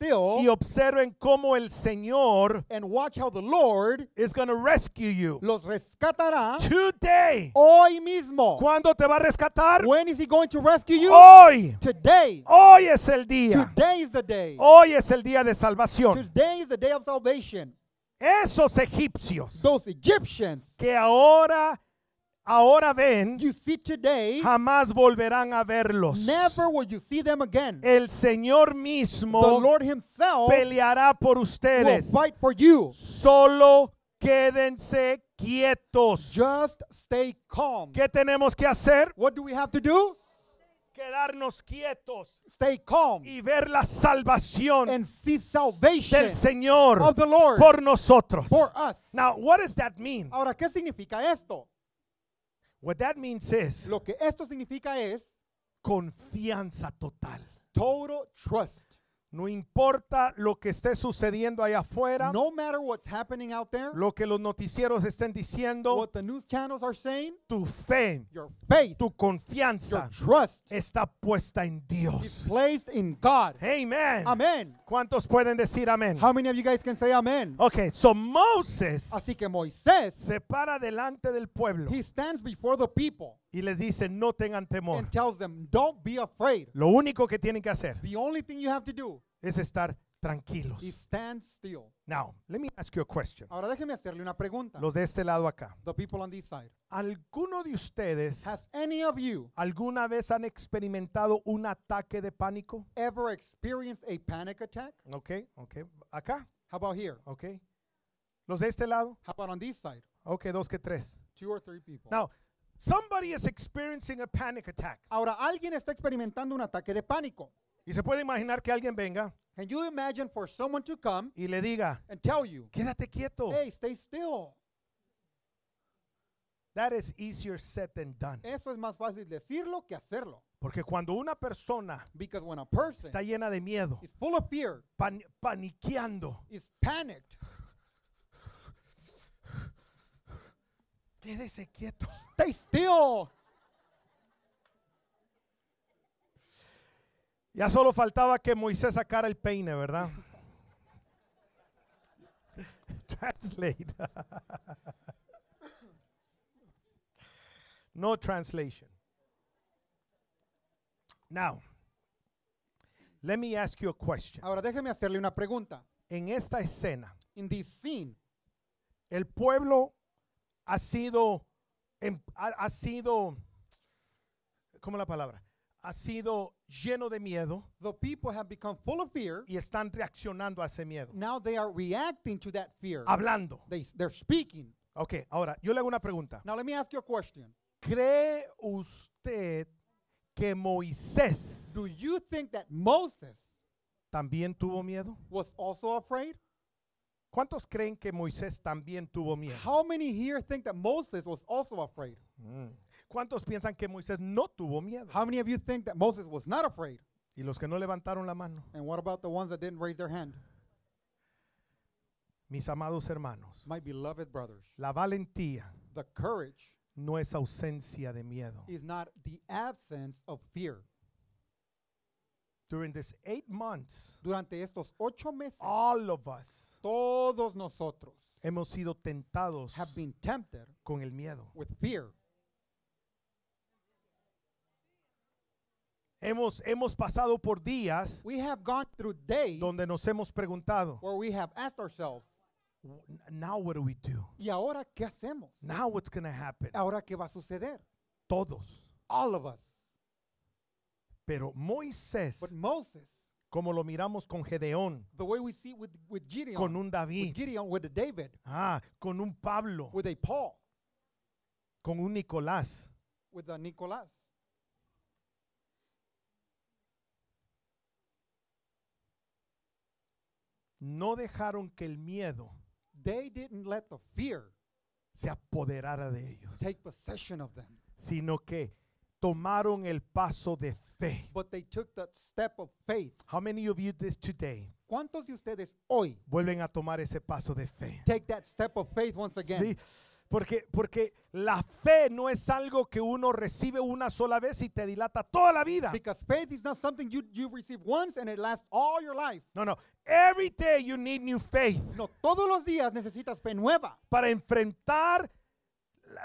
y observen cómo el Señor and watch how the Lord is going to rescue you. Los rescatará today. Hoy mismo. ¿Cuándo te va a rescatar? When is he going to rescue you? Hoy. Today. Hoy es el día. Today is the day. Hoy es el día de salvación. Today is the day of salvation. Esos egipcios que ahora ahora ven jamás volverán a verlos. El Señor mismo peleará por ustedes. Solo quédense quietos. Just stay calm. ¿Qué tenemos que hacer? quedarnos quietos Stay calm y ver la salvación and see salvation del Señor of the Lord por nosotros. For us. Now, what does that mean? Ahora, ¿qué significa esto? What that means is Lo que esto significa es confianza total. Total trust. No importa lo que esté sucediendo allá afuera. No matter what's happening out there. Lo que los noticieros estén diciendo. What the news channels are saying. Tu fe. Your faith. Tu confianza. Your trust. Está puesta en Dios. Is placed in God. Amen. Amen. ¿Cuántos pueden decir amén? How many of you guys can say amen? Okay, so Moses. Así que Moisés se para delante del pueblo. He stands before the people y les dice no tengan temor. And tells them, Don't be afraid. Lo único que tienen que hacer the only thing you have to do es estar tranquilos. Now, let me ask you a question. Ahora déjeme hacerle una pregunta. Los de este lado acá. The people on this side. ¿Alguno de ustedes Has any of you alguna vez han experimentado un ataque de pánico? ever experienced a panic attack? Okay, okay. Acá, How about here? Okay. Los de este lado. How about on this side? Okay, dos que tres. Two or three people. Now, somebody is experiencing a panic attack. Ahora alguien está experimentando un ataque de pánico. Y se puede imaginar que alguien venga Can you imagine for someone to come y le diga, and tell you, quédate quieto. hey, stay still? That is easier said than done. Eso es más fácil decirlo que hacerlo. Porque cuando una persona Because when a person está llena de miedo, is full of fear, pan- paniqueando, is panicked, quédese quieto. stay still. Ya solo faltaba que Moisés sacara el peine, ¿verdad? (laughs) Translate. no translation. Now, let me ask you a question. Ahora déjeme hacerle una pregunta. En esta escena, in this scene, el pueblo ha sido em, ha, ha sido ¿cómo la palabra? ha sido lleno de miedo. The people have become full of fear. Y están reaccionando a ese miedo. Now they are reacting to that fear. Hablando. They, they're speaking. Okay, ahora yo le hago una pregunta. Now let me ask you a question. ¿Cree usted que Moisés Do you think that Moses también tuvo miedo? Was also afraid? ¿Cuántos creen que Moisés también tuvo miedo? How many here think that Moses was also afraid? Mm. ¿Cuántos piensan que Moisés no tuvo miedo? How many of you think that Moses was not afraid? Y los que no levantaron la mano. And what about the ones that didn't raise their hand? Mis amados hermanos, My beloved brothers, la valentía the courage no es ausencia de miedo. is not the absence of fear. During these eight months, Durante estos ocho meses, all of us todos nosotros hemos sido tentados have been tempted con el miedo. with fear. Hemos, hemos pasado por días we have gone through days donde nos hemos preguntado, where we have asked ourselves, now what do we do? ¿Y ahora qué hacemos? Now what's going to happen? ¿Ahora qué va a suceder? Todos. All of us. Pero Moisés, But Moses, como lo miramos con Gedeón, the way we see with, with Gideon, con un David, with Gideon, with David, ah, con un Pablo, with a Paul, con un Nicolás, with a Nicolás no dejaron que el miedo they didn't let the fear se apoderara de ellos, take possession of them. sino que tomaron el paso de fe. But they took that step of faith. How many of you this today? ¿Cuántos de ustedes hoy vuelven a tomar ese paso de fe? Take that step of faith once again. Sí. Porque, porque la fe no es algo que uno recibe una sola vez y te dilata toda la vida. Because faith is not something you, you receive once and it lasts all your life. No, no. Every day you need new faith. No, todos los días necesitas fe nueva. Para enfrentar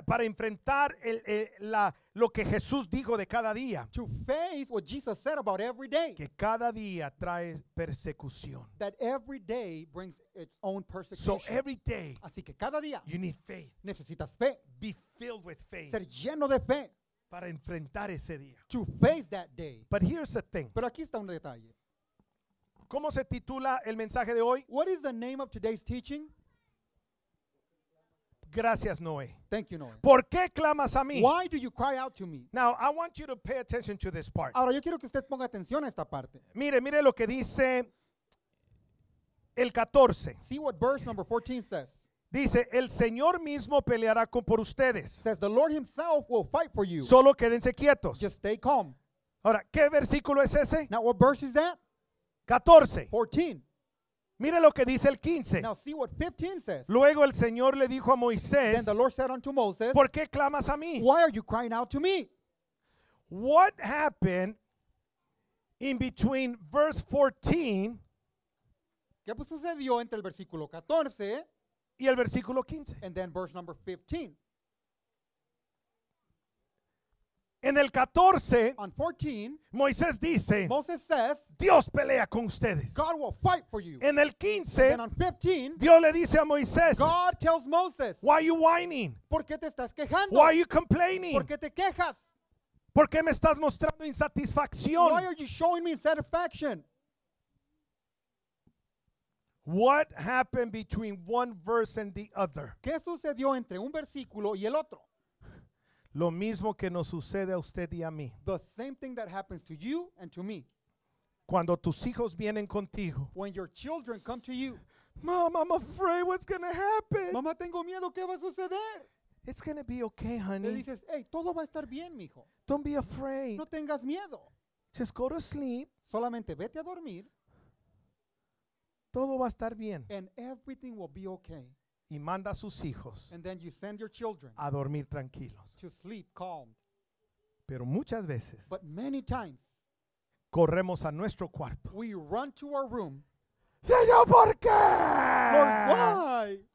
para enfrentar el, la, lo que Jesús dijo de cada día. To face what Jesus said about every day. Que cada día trae persecución. That every day brings its own persecution. So every day, Así que cada día you need faith. necesitas fe. Be filled with faith. Ser lleno de fe. Para enfrentar ese día. To face that day. But here's the thing. Pero aquí está un detalle. ¿Cómo se titula el mensaje de hoy? What is the name of today's teaching? Gracias, Noé. Thank you, Noé. ¿Por qué clamas a mí? Why do you cry out to me? Now, I want you to pay attention to this part. Ahora yo quiero que usted ponga atención a esta parte. Mire, mire lo que dice el 14. See what verse number 14 says. Dice, el Señor mismo peleará con por ustedes. Says the Lord himself will fight for you. Solo quédense quietos. Just stay calm. Ahora, ¿qué versículo es ese? Now what verse is that? 14. 14. Mire lo que dice el 15. Now see what 15 says. Luego el Señor le dijo a Moisés, Then the Lord said unto Moses, ¿por qué clamas a mí? Why are you crying out to me? What happened in between verse 14 ¿Qué sucedió entre el versículo 14 y el versículo 15? and then verse number 15? En el 14, Moisés dice, Dios pelea con ustedes. En el 15, Dios le dice a Moisés, ¿Por qué te estás quejando? Why ¿Por qué te quejas? ¿Por qué me estás mostrando insatisfacción? Why happened between one the other? ¿Qué sucedió entre un versículo y el otro? Lo mismo que nos sucede a usted y a mí. The same thing that happens to you and to me. Cuando tus hijos vienen contigo. When your children come to you. Mom, I'm afraid what's going to happen. Mamá, tengo miedo, ¿qué va a suceder? It's going to be okay, honey. Le dices, hey, todo va a estar bien, mijo. Don't be afraid. No tengas miedo. Just go to sleep. Solamente vete a dormir. Todo va a estar bien. And everything will be okay y manda a sus hijos a dormir tranquilos. Pero muchas veces corremos a nuestro cuarto. Señor, ¿por qué?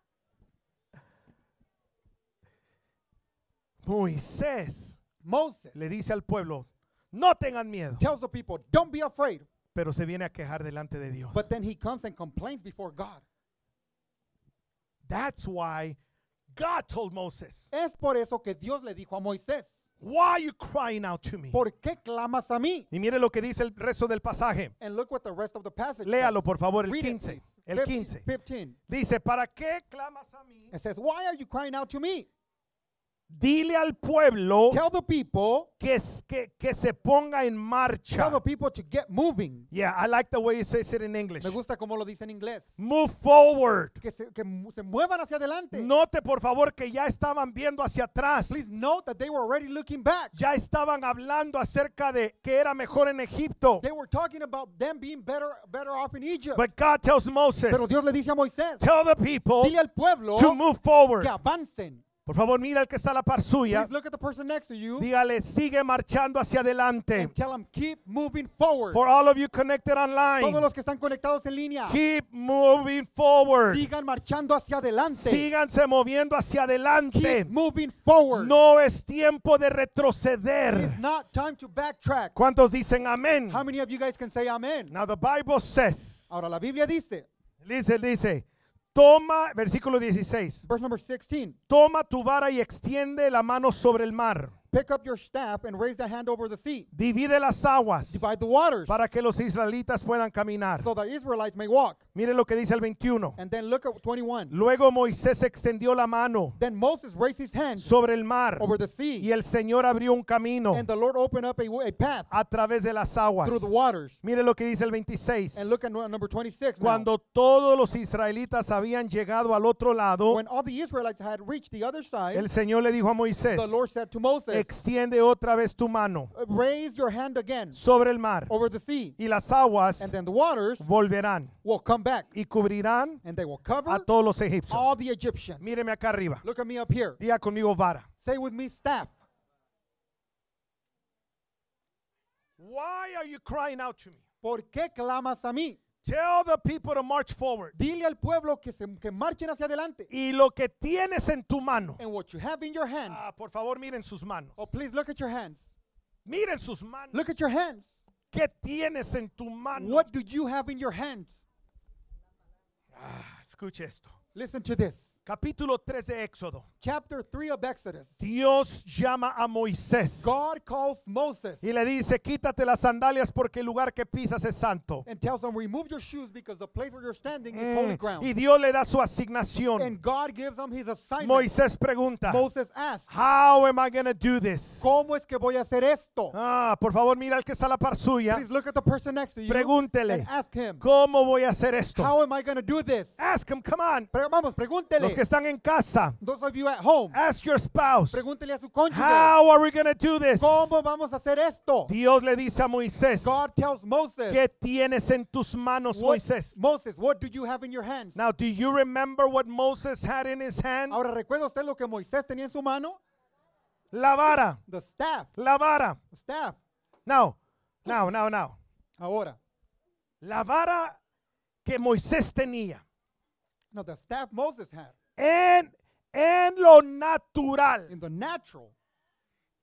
Moisés le dice al pueblo, no tengan miedo, pero se viene a quejar delante de Dios. before That's why God told Moses. Es por eso que Dios le dijo a Moisés. Why are you crying out to me? ¿Por qué clamas a mí? Y mire lo que dice el resto del pasaje. And look what the rest of the passage Léalo por favor el Read 15. It, el 15. 15. Dice, "¿Para qué clamas a mí?" It says, "Why are you crying out to me?" Dile al pueblo Tell the people que, que, que se ponga en marcha. Tell the people to get moving. Yeah, I like the way you say it in English. Me gusta cómo lo dice en inglés. Move forward. Que se, que se muevan hacia adelante. Note por favor que ya estaban viendo hacia atrás. Please note that they were already looking back. Ya estaban hablando acerca de que era mejor en Egipto. They were talking about them being better better off in Egypt. But God tells Moses. Pero Dios le dice a Moisés. Tell the people. Dile al pueblo. To move forward. Que avancen. Por favor, mira al que está a la par suya. Dígale, sigue marchando hacia adelante. Tell all of you connected online. Todos los que están conectados en línea. Keep moving forward. Sigan marchando hacia adelante. Síganse moviendo hacia adelante. moving forward. No es tiempo de retroceder. It's ¿Cuántos dicen amén? Ahora la Biblia dice. Dice, dice. Toma, versículo 16. Toma tu vara y extiende la mano sobre el mar. Divide las aguas. Para que los israelitas puedan caminar. So the Mire lo que dice el 21. Luego Moisés extendió la mano. sobre el mar. Y el Señor abrió un camino. And a, través de las aguas. Through waters. Mire lo que dice el 26. And look at 26 Cuando todos los israelitas habían llegado al otro lado. El Señor le dijo a Moisés extiende otra vez tu mano uh, raise your hand again sobre el mar over the sea. y las aguas and then the waters volverán will come back. y cubrirán and they will cover a todos los egipcios. All the Egyptians. Míreme acá arriba. Look at me up here. Diga conmigo vara. Say with me staff. Why are you crying out to me? ¿Por qué clamas a mí? Tell the people to march forward. Dile al pueblo que, se, que marchen hacia adelante. Y lo que tienes en tu mano. And what you have in your hand. Ah, por favor, miren sus manos. Oh, please look at your hands. Miren sus manos. Look at your hands. ¿Qué tienes en tu mano? What do you have in your hands? Ah, escuche esto. Listen to this. Capítulo 3 de Éxodo. Chapter 3 of Exodus. Dios llama a Moisés. God calls Moses. Y le dice, "Quítate las sandalias porque el lugar que pisas es santo." And tells him, "Remove your shoes because the place where you're standing is mm. holy ground." Y Dios le da su asignación. And God gives him his assignment. Moisés pregunta, Moses asks, "How am I going to do this?" ¿Cómo es que voy a hacer esto? Ah, por favor, mira al que está a la par suya. Please look at the person next to you. Pregúntele. And ask him, "¿Cómo voy a hacer esto?" How am I going to do this? Ask him, "Come on." Pero vamos, pregúntele que están en casa, those of you at home, ask your spouse, pregúntele a su cónyuge, how are we going to do this? ¿Cómo vamos a hacer esto? Dios le dice a Moisés, God tells Moses, ¿qué tienes en tus manos, what, Moisés? Moses, what do you have in your hands? Now, do you remember what Moses had in his hand? Ahora, ¿recuerda usted lo que Moisés tenía en su mano? La vara. The staff. La vara. staff. Now, now, now, now. Ahora. La vara que Moisés tenía. No, the staff Moses had. En, en lo natural. In the natural.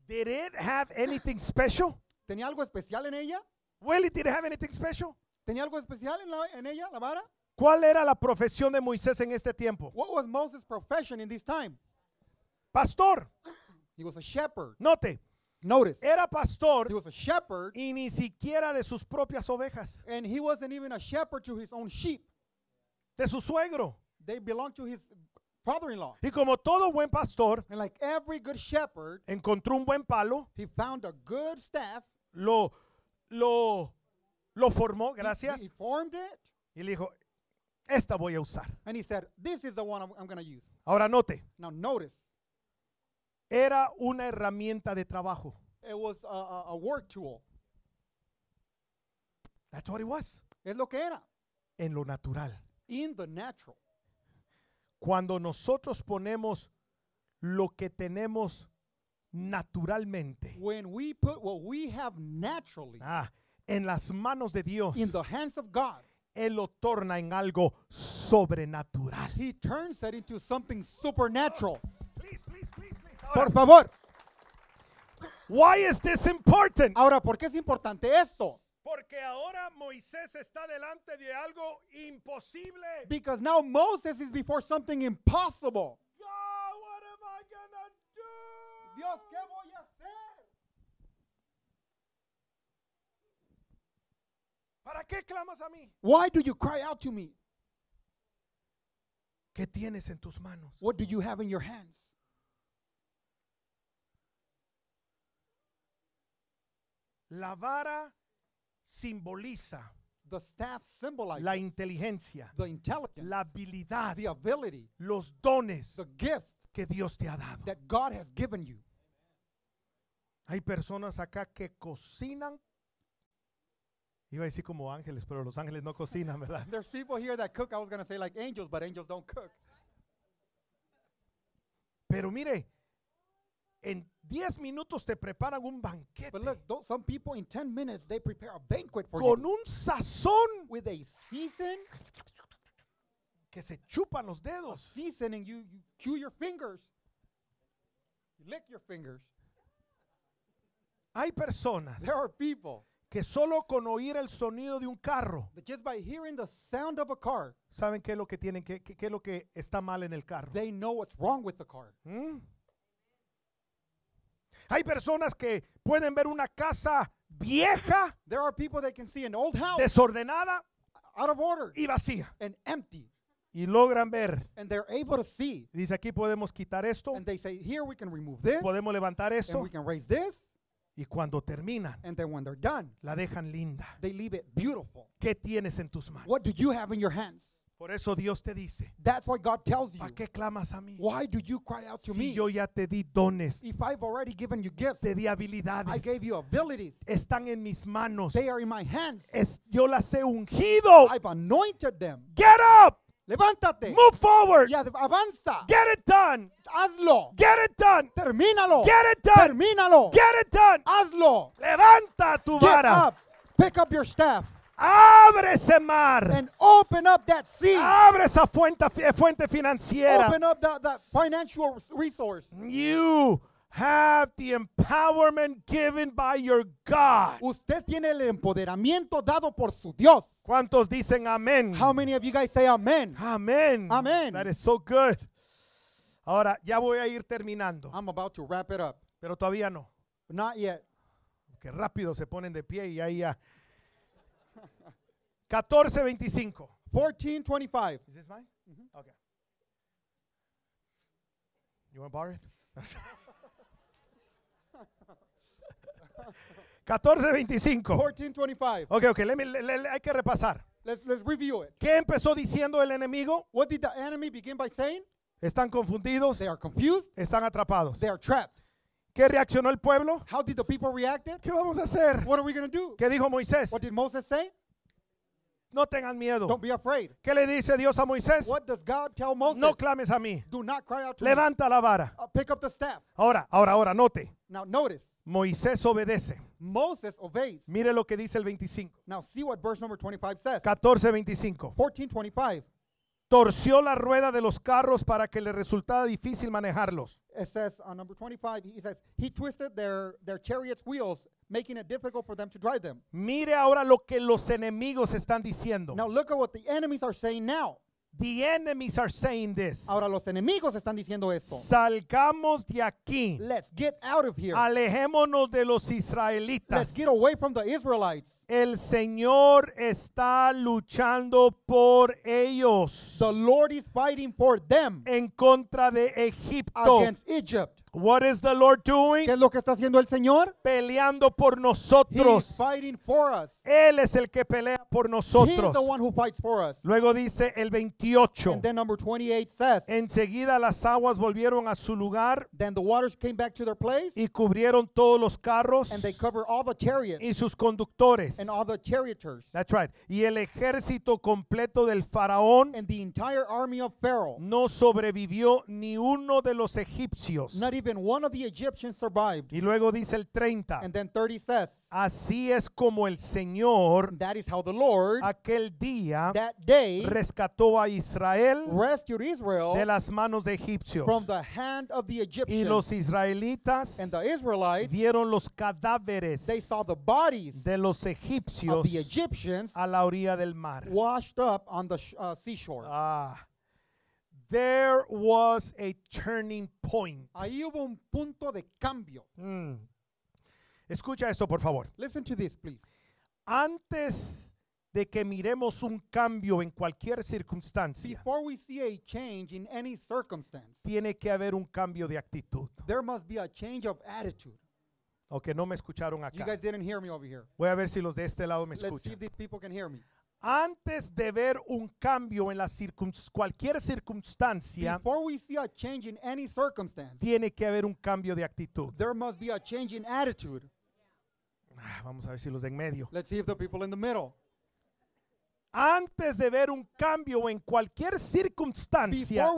Did it have anything special? ¿Tenía algo especial en ella? it did it have anything special? ¿Tenía algo especial en, la, en ella, la vara? ¿Cuál era la profesión de Moisés en este tiempo? What was Moses' profession in this time? Pastor. He was a shepherd. Note. Notice. Era pastor. He was a shepherd. Y ni siquiera de sus propias ovejas. And he wasn't even a shepherd to his own sheep. De su suegro. They belonged to his father-in-law. Y como todo buen pastor, and like every good shepherd, encontró un buen palo. He found a good staff. Lo, lo, lo formó. Gracias. He, he formed it. Y le dijo, esta voy a usar. And he said, this is the one I'm, I'm going to use. Ahora note. Now notice. Era una herramienta de trabajo. It was a, a, a work tool. That's what it was. Es lo que era. En lo natural. In the natural. Cuando nosotros ponemos lo que tenemos naturalmente when we put what we have naturally ah, en las manos de Dios, in the hands of God, él lo torna en algo sobrenatural. He turns that into something supernatural. Oh, please, please, please, Por favor. Why is this important? Ahora, ¿por qué es importante esto? Porque ahora Moisés está delante de algo imposible. Because now Moses is before something impossible. God, what am I do? Dios, ¿qué voy a hacer? ¿Para qué clamas a mí? Why do you cry out to me? ¿Qué tienes en tus manos? What do you have in your hands? La vara simboliza the staff symbolizes la inteligencia, the intelligence, la habilidad, the ability, los dones the gift que Dios te ha dado. That God has given you. Hay personas acá que cocinan. Iba a decir como ángeles, pero los ángeles no cocinan, (laughs) ¿verdad? There's people here that cook. I was going to say like angels, but angels don't cook. Pero mire, en 10 minutos te preparan un banquete. But look, those some people in 10 minutes they prepare a banquet for con un sazón with a season que se chupan los dedos. A seasoning you, you chew your fingers. You lick your fingers. Hay personas There are people que solo con oír el sonido de un carro But just by hearing the sound of a car saben qué es lo que tienen qué, es lo que está mal en el carro. They know what's wrong with the car. ¿Mm? Hay personas que pueden ver una casa vieja, desordenada y vacía. Y logran ver. Dice aquí podemos quitar esto, podemos levantar esto. Y cuando terminan, la dejan linda. ¿Qué tienes en tus manos? Por eso Dios te dice. That's what God tells you. ¿Para qué clamas a mí? Why do you cry out to si me? yo ya te di dones. If I've already given you gifts. Te di habilidades. I gave you abilities. Están en mis manos. They are in my hands. Es, yo las he ungido. I've anointed them. Get up. Levántate. Move forward. avanza. Get it done. Hazlo. Get it done. Termínalo. Get it done. Termínalo. Get it done. Hazlo. Levanta tu Get vara. Up. Pick up your staff. Abre ese mar. And open up that sea. Abre esa fuente, eh, fuente financiera. Open up that, that financial resource. You have the empowerment given by your God. Usted tiene el empoderamiento dado por su Dios. ¿Cuántos dicen amén? How many of you guys say amen? Amen. Amen. That is so good. Ahora ya voy a ir terminando. I'm about to wrap it up. Pero todavía no. Not yet. Que rápido se ponen de pie y ahí ya. 14:25. 14:25. Is this mine? Mm-hmm. Okay. You want borrow it? 14:25. (laughs) 14:25. Okay, okay, let me, hay que repasar. Let's, let's review it. ¿Qué empezó diciendo el enemigo? What did the enemy begin by saying? Están confundidos. They are confused. Están atrapados. They are trapped. ¿Qué reaccionó el pueblo? How did the people reacted? ¿Qué vamos a hacer? What are we going to do? ¿Qué dijo Moisés? What did Moses say? No tengan miedo. Don't be afraid. ¿Qué le dice Dios a Moisés? What does God tell Moses? No clames a mí. Do not cry out to Levanta me. la vara. Uh, pick up the staff. Ahora, ahora, ahora, note. Now notice. Moisés obedece. Moses obeys. Mire lo que dice el 25. Now see what verse number 25 says. 14:25. 14:25 torció la rueda de los carros para que le resultara difícil manejarlos. It says on number 25, he says, he twisted their, their chariot's wheels, making it difficult for them to drive them. Mire ahora lo que los enemigos están diciendo. Now look at what the enemies are saying now. The enemies are saying this. Ahora los enemigos están diciendo esto. Salgamos de aquí. Let's get out of here. Alejémonos de los israelitas. Let's get away from the Israelites. El Señor está luchando por ellos. The Lord is fighting for them. En contra de Egipto. Against Egypt. What is the Lord doing? ¿Qué es lo que está haciendo el Señor? Peleando por nosotros. is fighting for us. Él es el que pelea por nosotros. Luego dice el 28. And 28 Enseguida las aguas volvieron a su lugar Then the waters came back to their place, y cubrieron todos los carros and they all the chariots, y sus conductores. And all the charioteers. That's right. Y el ejército completo del faraón and the entire army of Pharaoh, no sobrevivió ni uno de los egipcios. Not even one of the Egyptians survived. y luego dice el 30. And then 30 says, Así es como el Señor aquel día rescató a Israel, de las manos de egipcios. y los israelitas vieron los cadáveres they saw de los egipcios the Egyptians a la orilla del mar. Washed up on the uh, seashore. Ah. There was a turning point. Ahí hubo un punto de cambio. Mm. Escucha esto, por favor. Listen to this, please. Antes de que miremos un cambio en cualquier circunstancia, tiene que haber un cambio de actitud. there O que no me escucharon acá. Voy a ver si los de este lado me escuchan antes de ver un cambio en la cualquier circunstancia, tiene que haber un cambio de actitud. Ah, vamos a ver si los de en medio. Antes de ver un cambio en cualquier circunstancia,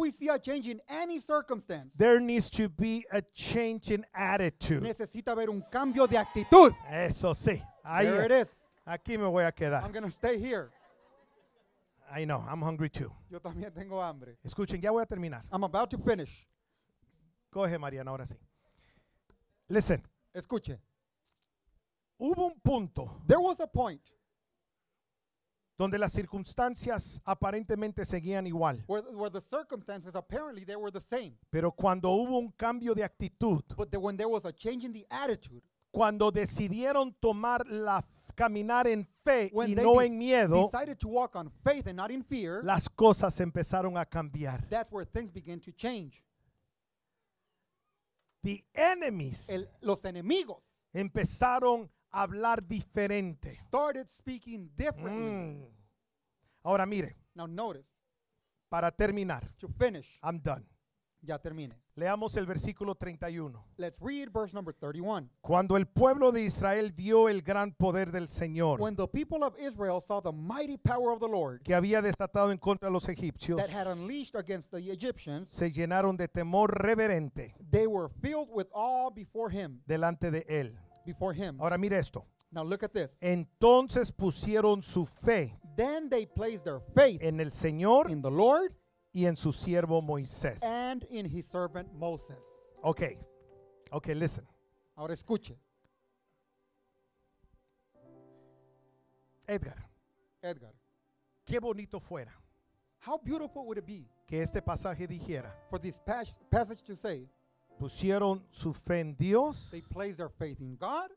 necesita haber un cambio de actitud. Eso sí. Ahí, aquí me voy a quedar. I know, I'm hungry too. Yo también tengo hambre. Escuchen, ya voy a terminar. I'm about to finish. Coge, Mariana, ahora sí. Listen. Escuche. Hubo un punto. point. Donde las circunstancias aparentemente seguían igual. Pero cuando hubo un cambio de actitud. Cuando decidieron tomar la caminar en fe When y no en miedo, to walk on faith and not in fear, las cosas empezaron a cambiar. That's where things begin to change. The enemies los enemigos empezaron a hablar diferente. Started speaking differently. Mm. Ahora mire. Now notice. Para terminar. To finish. I'm done. Ya terminé. Leamos el versículo 31. Cuando el pueblo de Israel vio el gran poder del Señor, que había desatado en contra de los egipcios, se llenaron de temor reverente delante de él. Ahora mire esto. Entonces pusieron su fe en el Señor y en su siervo Moisés. and in his servant Moses. Ok, ok, listen. Ahora escuche, Edgar, Edgar, qué bonito fuera how beautiful would it be que este pasaje dijera, for this passage to say, pusieron su fe en Dios, they placed their faith in God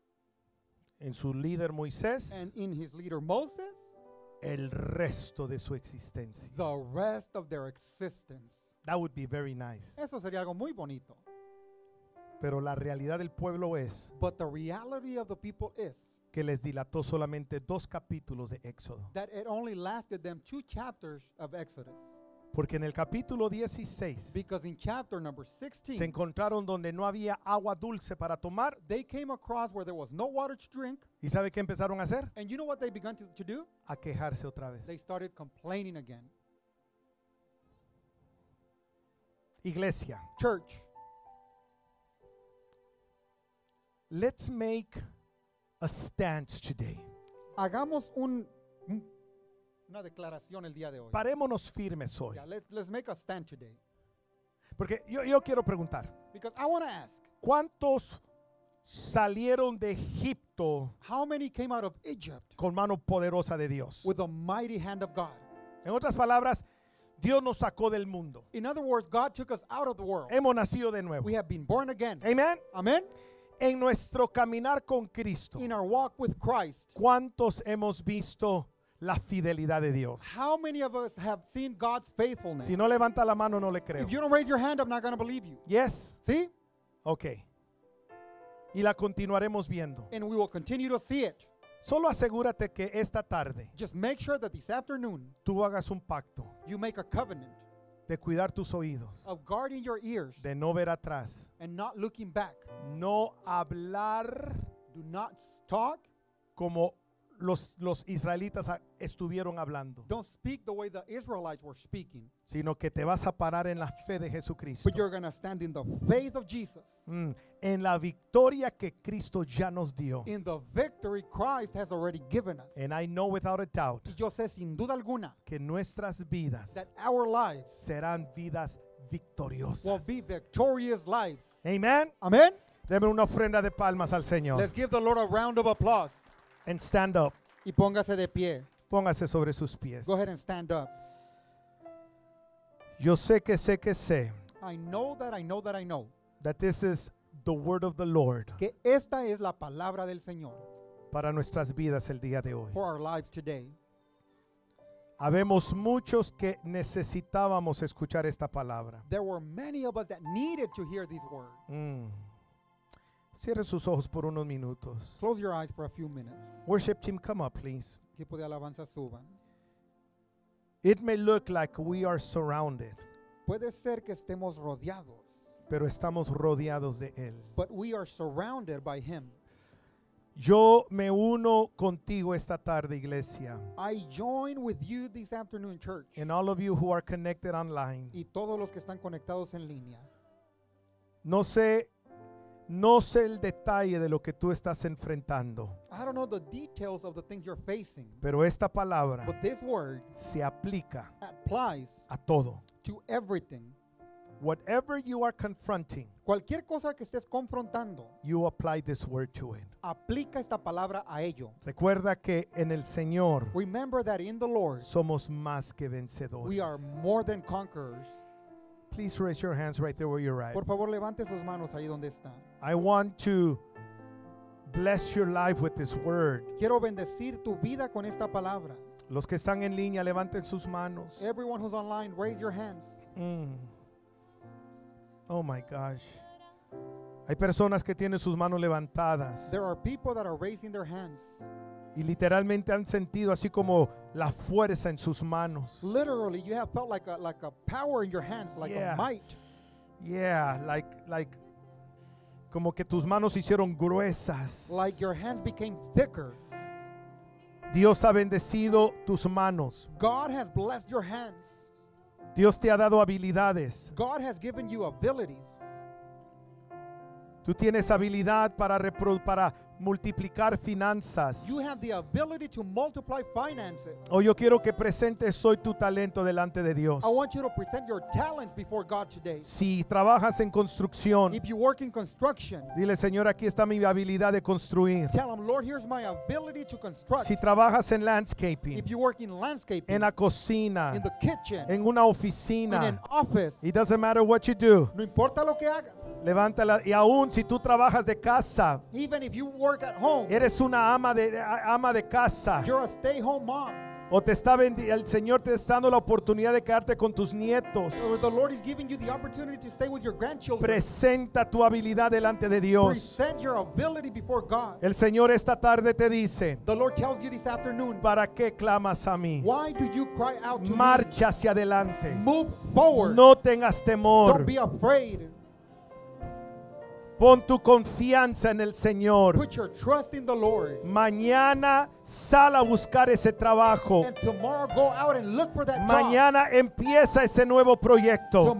en su líder Moisés and in his leader Moses el resto de su existencia. the rest of their existence. That would be very nice. Eso sería algo muy bonito. Pero la realidad del pueblo es But the reality of the people is que les dilató solamente dos capítulos de Éxodo. that it only lasted them two chapters of Exodus. Porque en el capítulo 16 Because in chapter number 16, se encontraron donde no había agua dulce para tomar. they came across where there was no water to drink. ¿Y sabe qué empezaron a hacer? And you know what they began to, to do? A quejarse otra vez. They started complaining again. Iglesia, Church, let's make a stance today. hagamos un una declaración el día de hoy. Parémonos firmes hoy. Yeah, let's, let's make a stand today. Porque yo, yo quiero preguntar, Because I want to ask, ¿cuántos salieron de Egipto how many came out of Egypt con mano poderosa de Dios? with the mighty hand of God? En otras palabras, Dios nos sacó del mundo. In other words, God took us out of the world. Hemos nacido de nuevo. We have been born again. Amén. Amen. En nuestro caminar con Cristo, In our walk with Christ, ¿cuántos hemos visto la fidelidad de Dios. How many of us have seen God's faithfulness? Si no levanta la mano, no le creo. If you don't raise your hand, I'm not going to believe you. Yes. See? Okay. Y la continuaremos viendo. And we will continue to see it. Solo asegúrate que esta tarde Just make sure that this afternoon, tú hagas un pacto you make a covenant de cuidar tus oídos, of guarding your ears, de no ver atrás, and not looking back. no hablar Do not talk como los, los israelitas estuvieron hablando. Sino que te vas a parar en la fe de Jesucristo. en la victoria que Cristo ya nos dio. Y yo sé sin duda alguna que nuestras vidas serán vidas victoriosas. amén Amen. Deme una ofrenda de palmas al Señor. And stand up. Y póngase de pie. Póngase sobre sus pies. Go ahead and stand up. Yo sé que sé que sé. I know that I know that I know. That this is the word of the Lord. Que esta es la palabra del Señor. Para nuestras vidas el día de hoy. For our lives today. Habemos muchos que necesitábamos escuchar esta palabra. There were many of us that needed to hear these words. Mm. Cierre sus ojos por unos minutos. Close your eyes for a few minutes. Worship team, come up, please. Equipo de alabanza, suban. It may look like we are surrounded, Puede ser que estemos rodeados, pero estamos rodeados de Él. but we are surrounded by Him. Yo me uno contigo esta tarde, iglesia. I join with you this afternoon, church, And all of you who are connected online. y todos los que están conectados en línea. No sé no sé el detalle de lo que tú estás enfrentando. I don't know the details of the things you're facing. Pero esta palabra But this word se aplica applies a todo. To everything. Whatever you are confronting, cualquier cosa que estés confrontando, you apply this word to it. Aplica esta palabra a ello. Recuerda que en el Señor, remember that in the Lord, somos más que vencedores. We are more than conquerors. Please raise your hands right there where you're at. Por favor, levante sus manos ahí donde están. I want to bless your life with this word. Quiero bendecir tu vida con esta palabra. Los que están en línea, levanten sus manos. Everyone who's online, raise your hands. Mm. Oh my gosh. Hay personas que tienen sus manos levantadas. There are people that are raising their hands. Y literalmente han sentido así como la fuerza en sus manos. Literally, you have felt like a, like a power in your hands, like a might. Yeah, like like como que tus manos se hicieron gruesas. Dios ha bendecido tus manos. Dios te ha dado habilidades. Tú tienes habilidad para, para multiplicar finanzas. o yo quiero que presentes soy tu talento delante de Dios. Si trabajas en construcción, dile Señor, aquí está mi habilidad de construir. Si trabajas en landscaping, en la cocina, en una oficina, No importa lo que hagas. Levántala y aún si tú trabajas de casa, eres una ama de ama de casa. O te está el Señor te está dando la oportunidad de quedarte con tus nietos. Presenta tu habilidad delante de Dios. El Señor esta tarde te dice, the ¿para qué clamas a mí? Marcha hacia adelante. no tengas temor. Don't Pon tu confianza en el Señor. Mañana sal a buscar ese trabajo. Mañana empieza ese nuevo proyecto.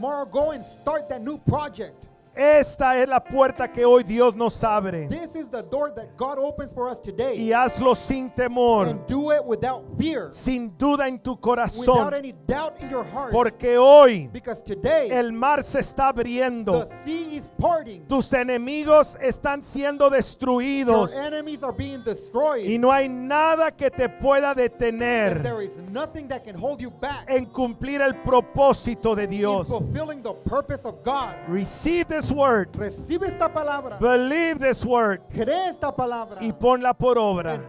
Esta es la puerta que hoy Dios nos abre. This is the door that God opens for us today. Y hazlo sin temor. And do it without fear. Sin duda en tu corazón. Without any doubt in your heart. Porque hoy Because today, el mar se está abriendo. The sea is parting. Tus enemigos están siendo destruidos. Your enemies are being destroyed. Y no hay nada que te pueda detener. And there is nothing that can hold you back. En cumplir el propósito de Dios. In fulfilling the purpose of God. Receive this Recibe esta palabra. Believe this word. Cree esta palabra. Y ponla por obra.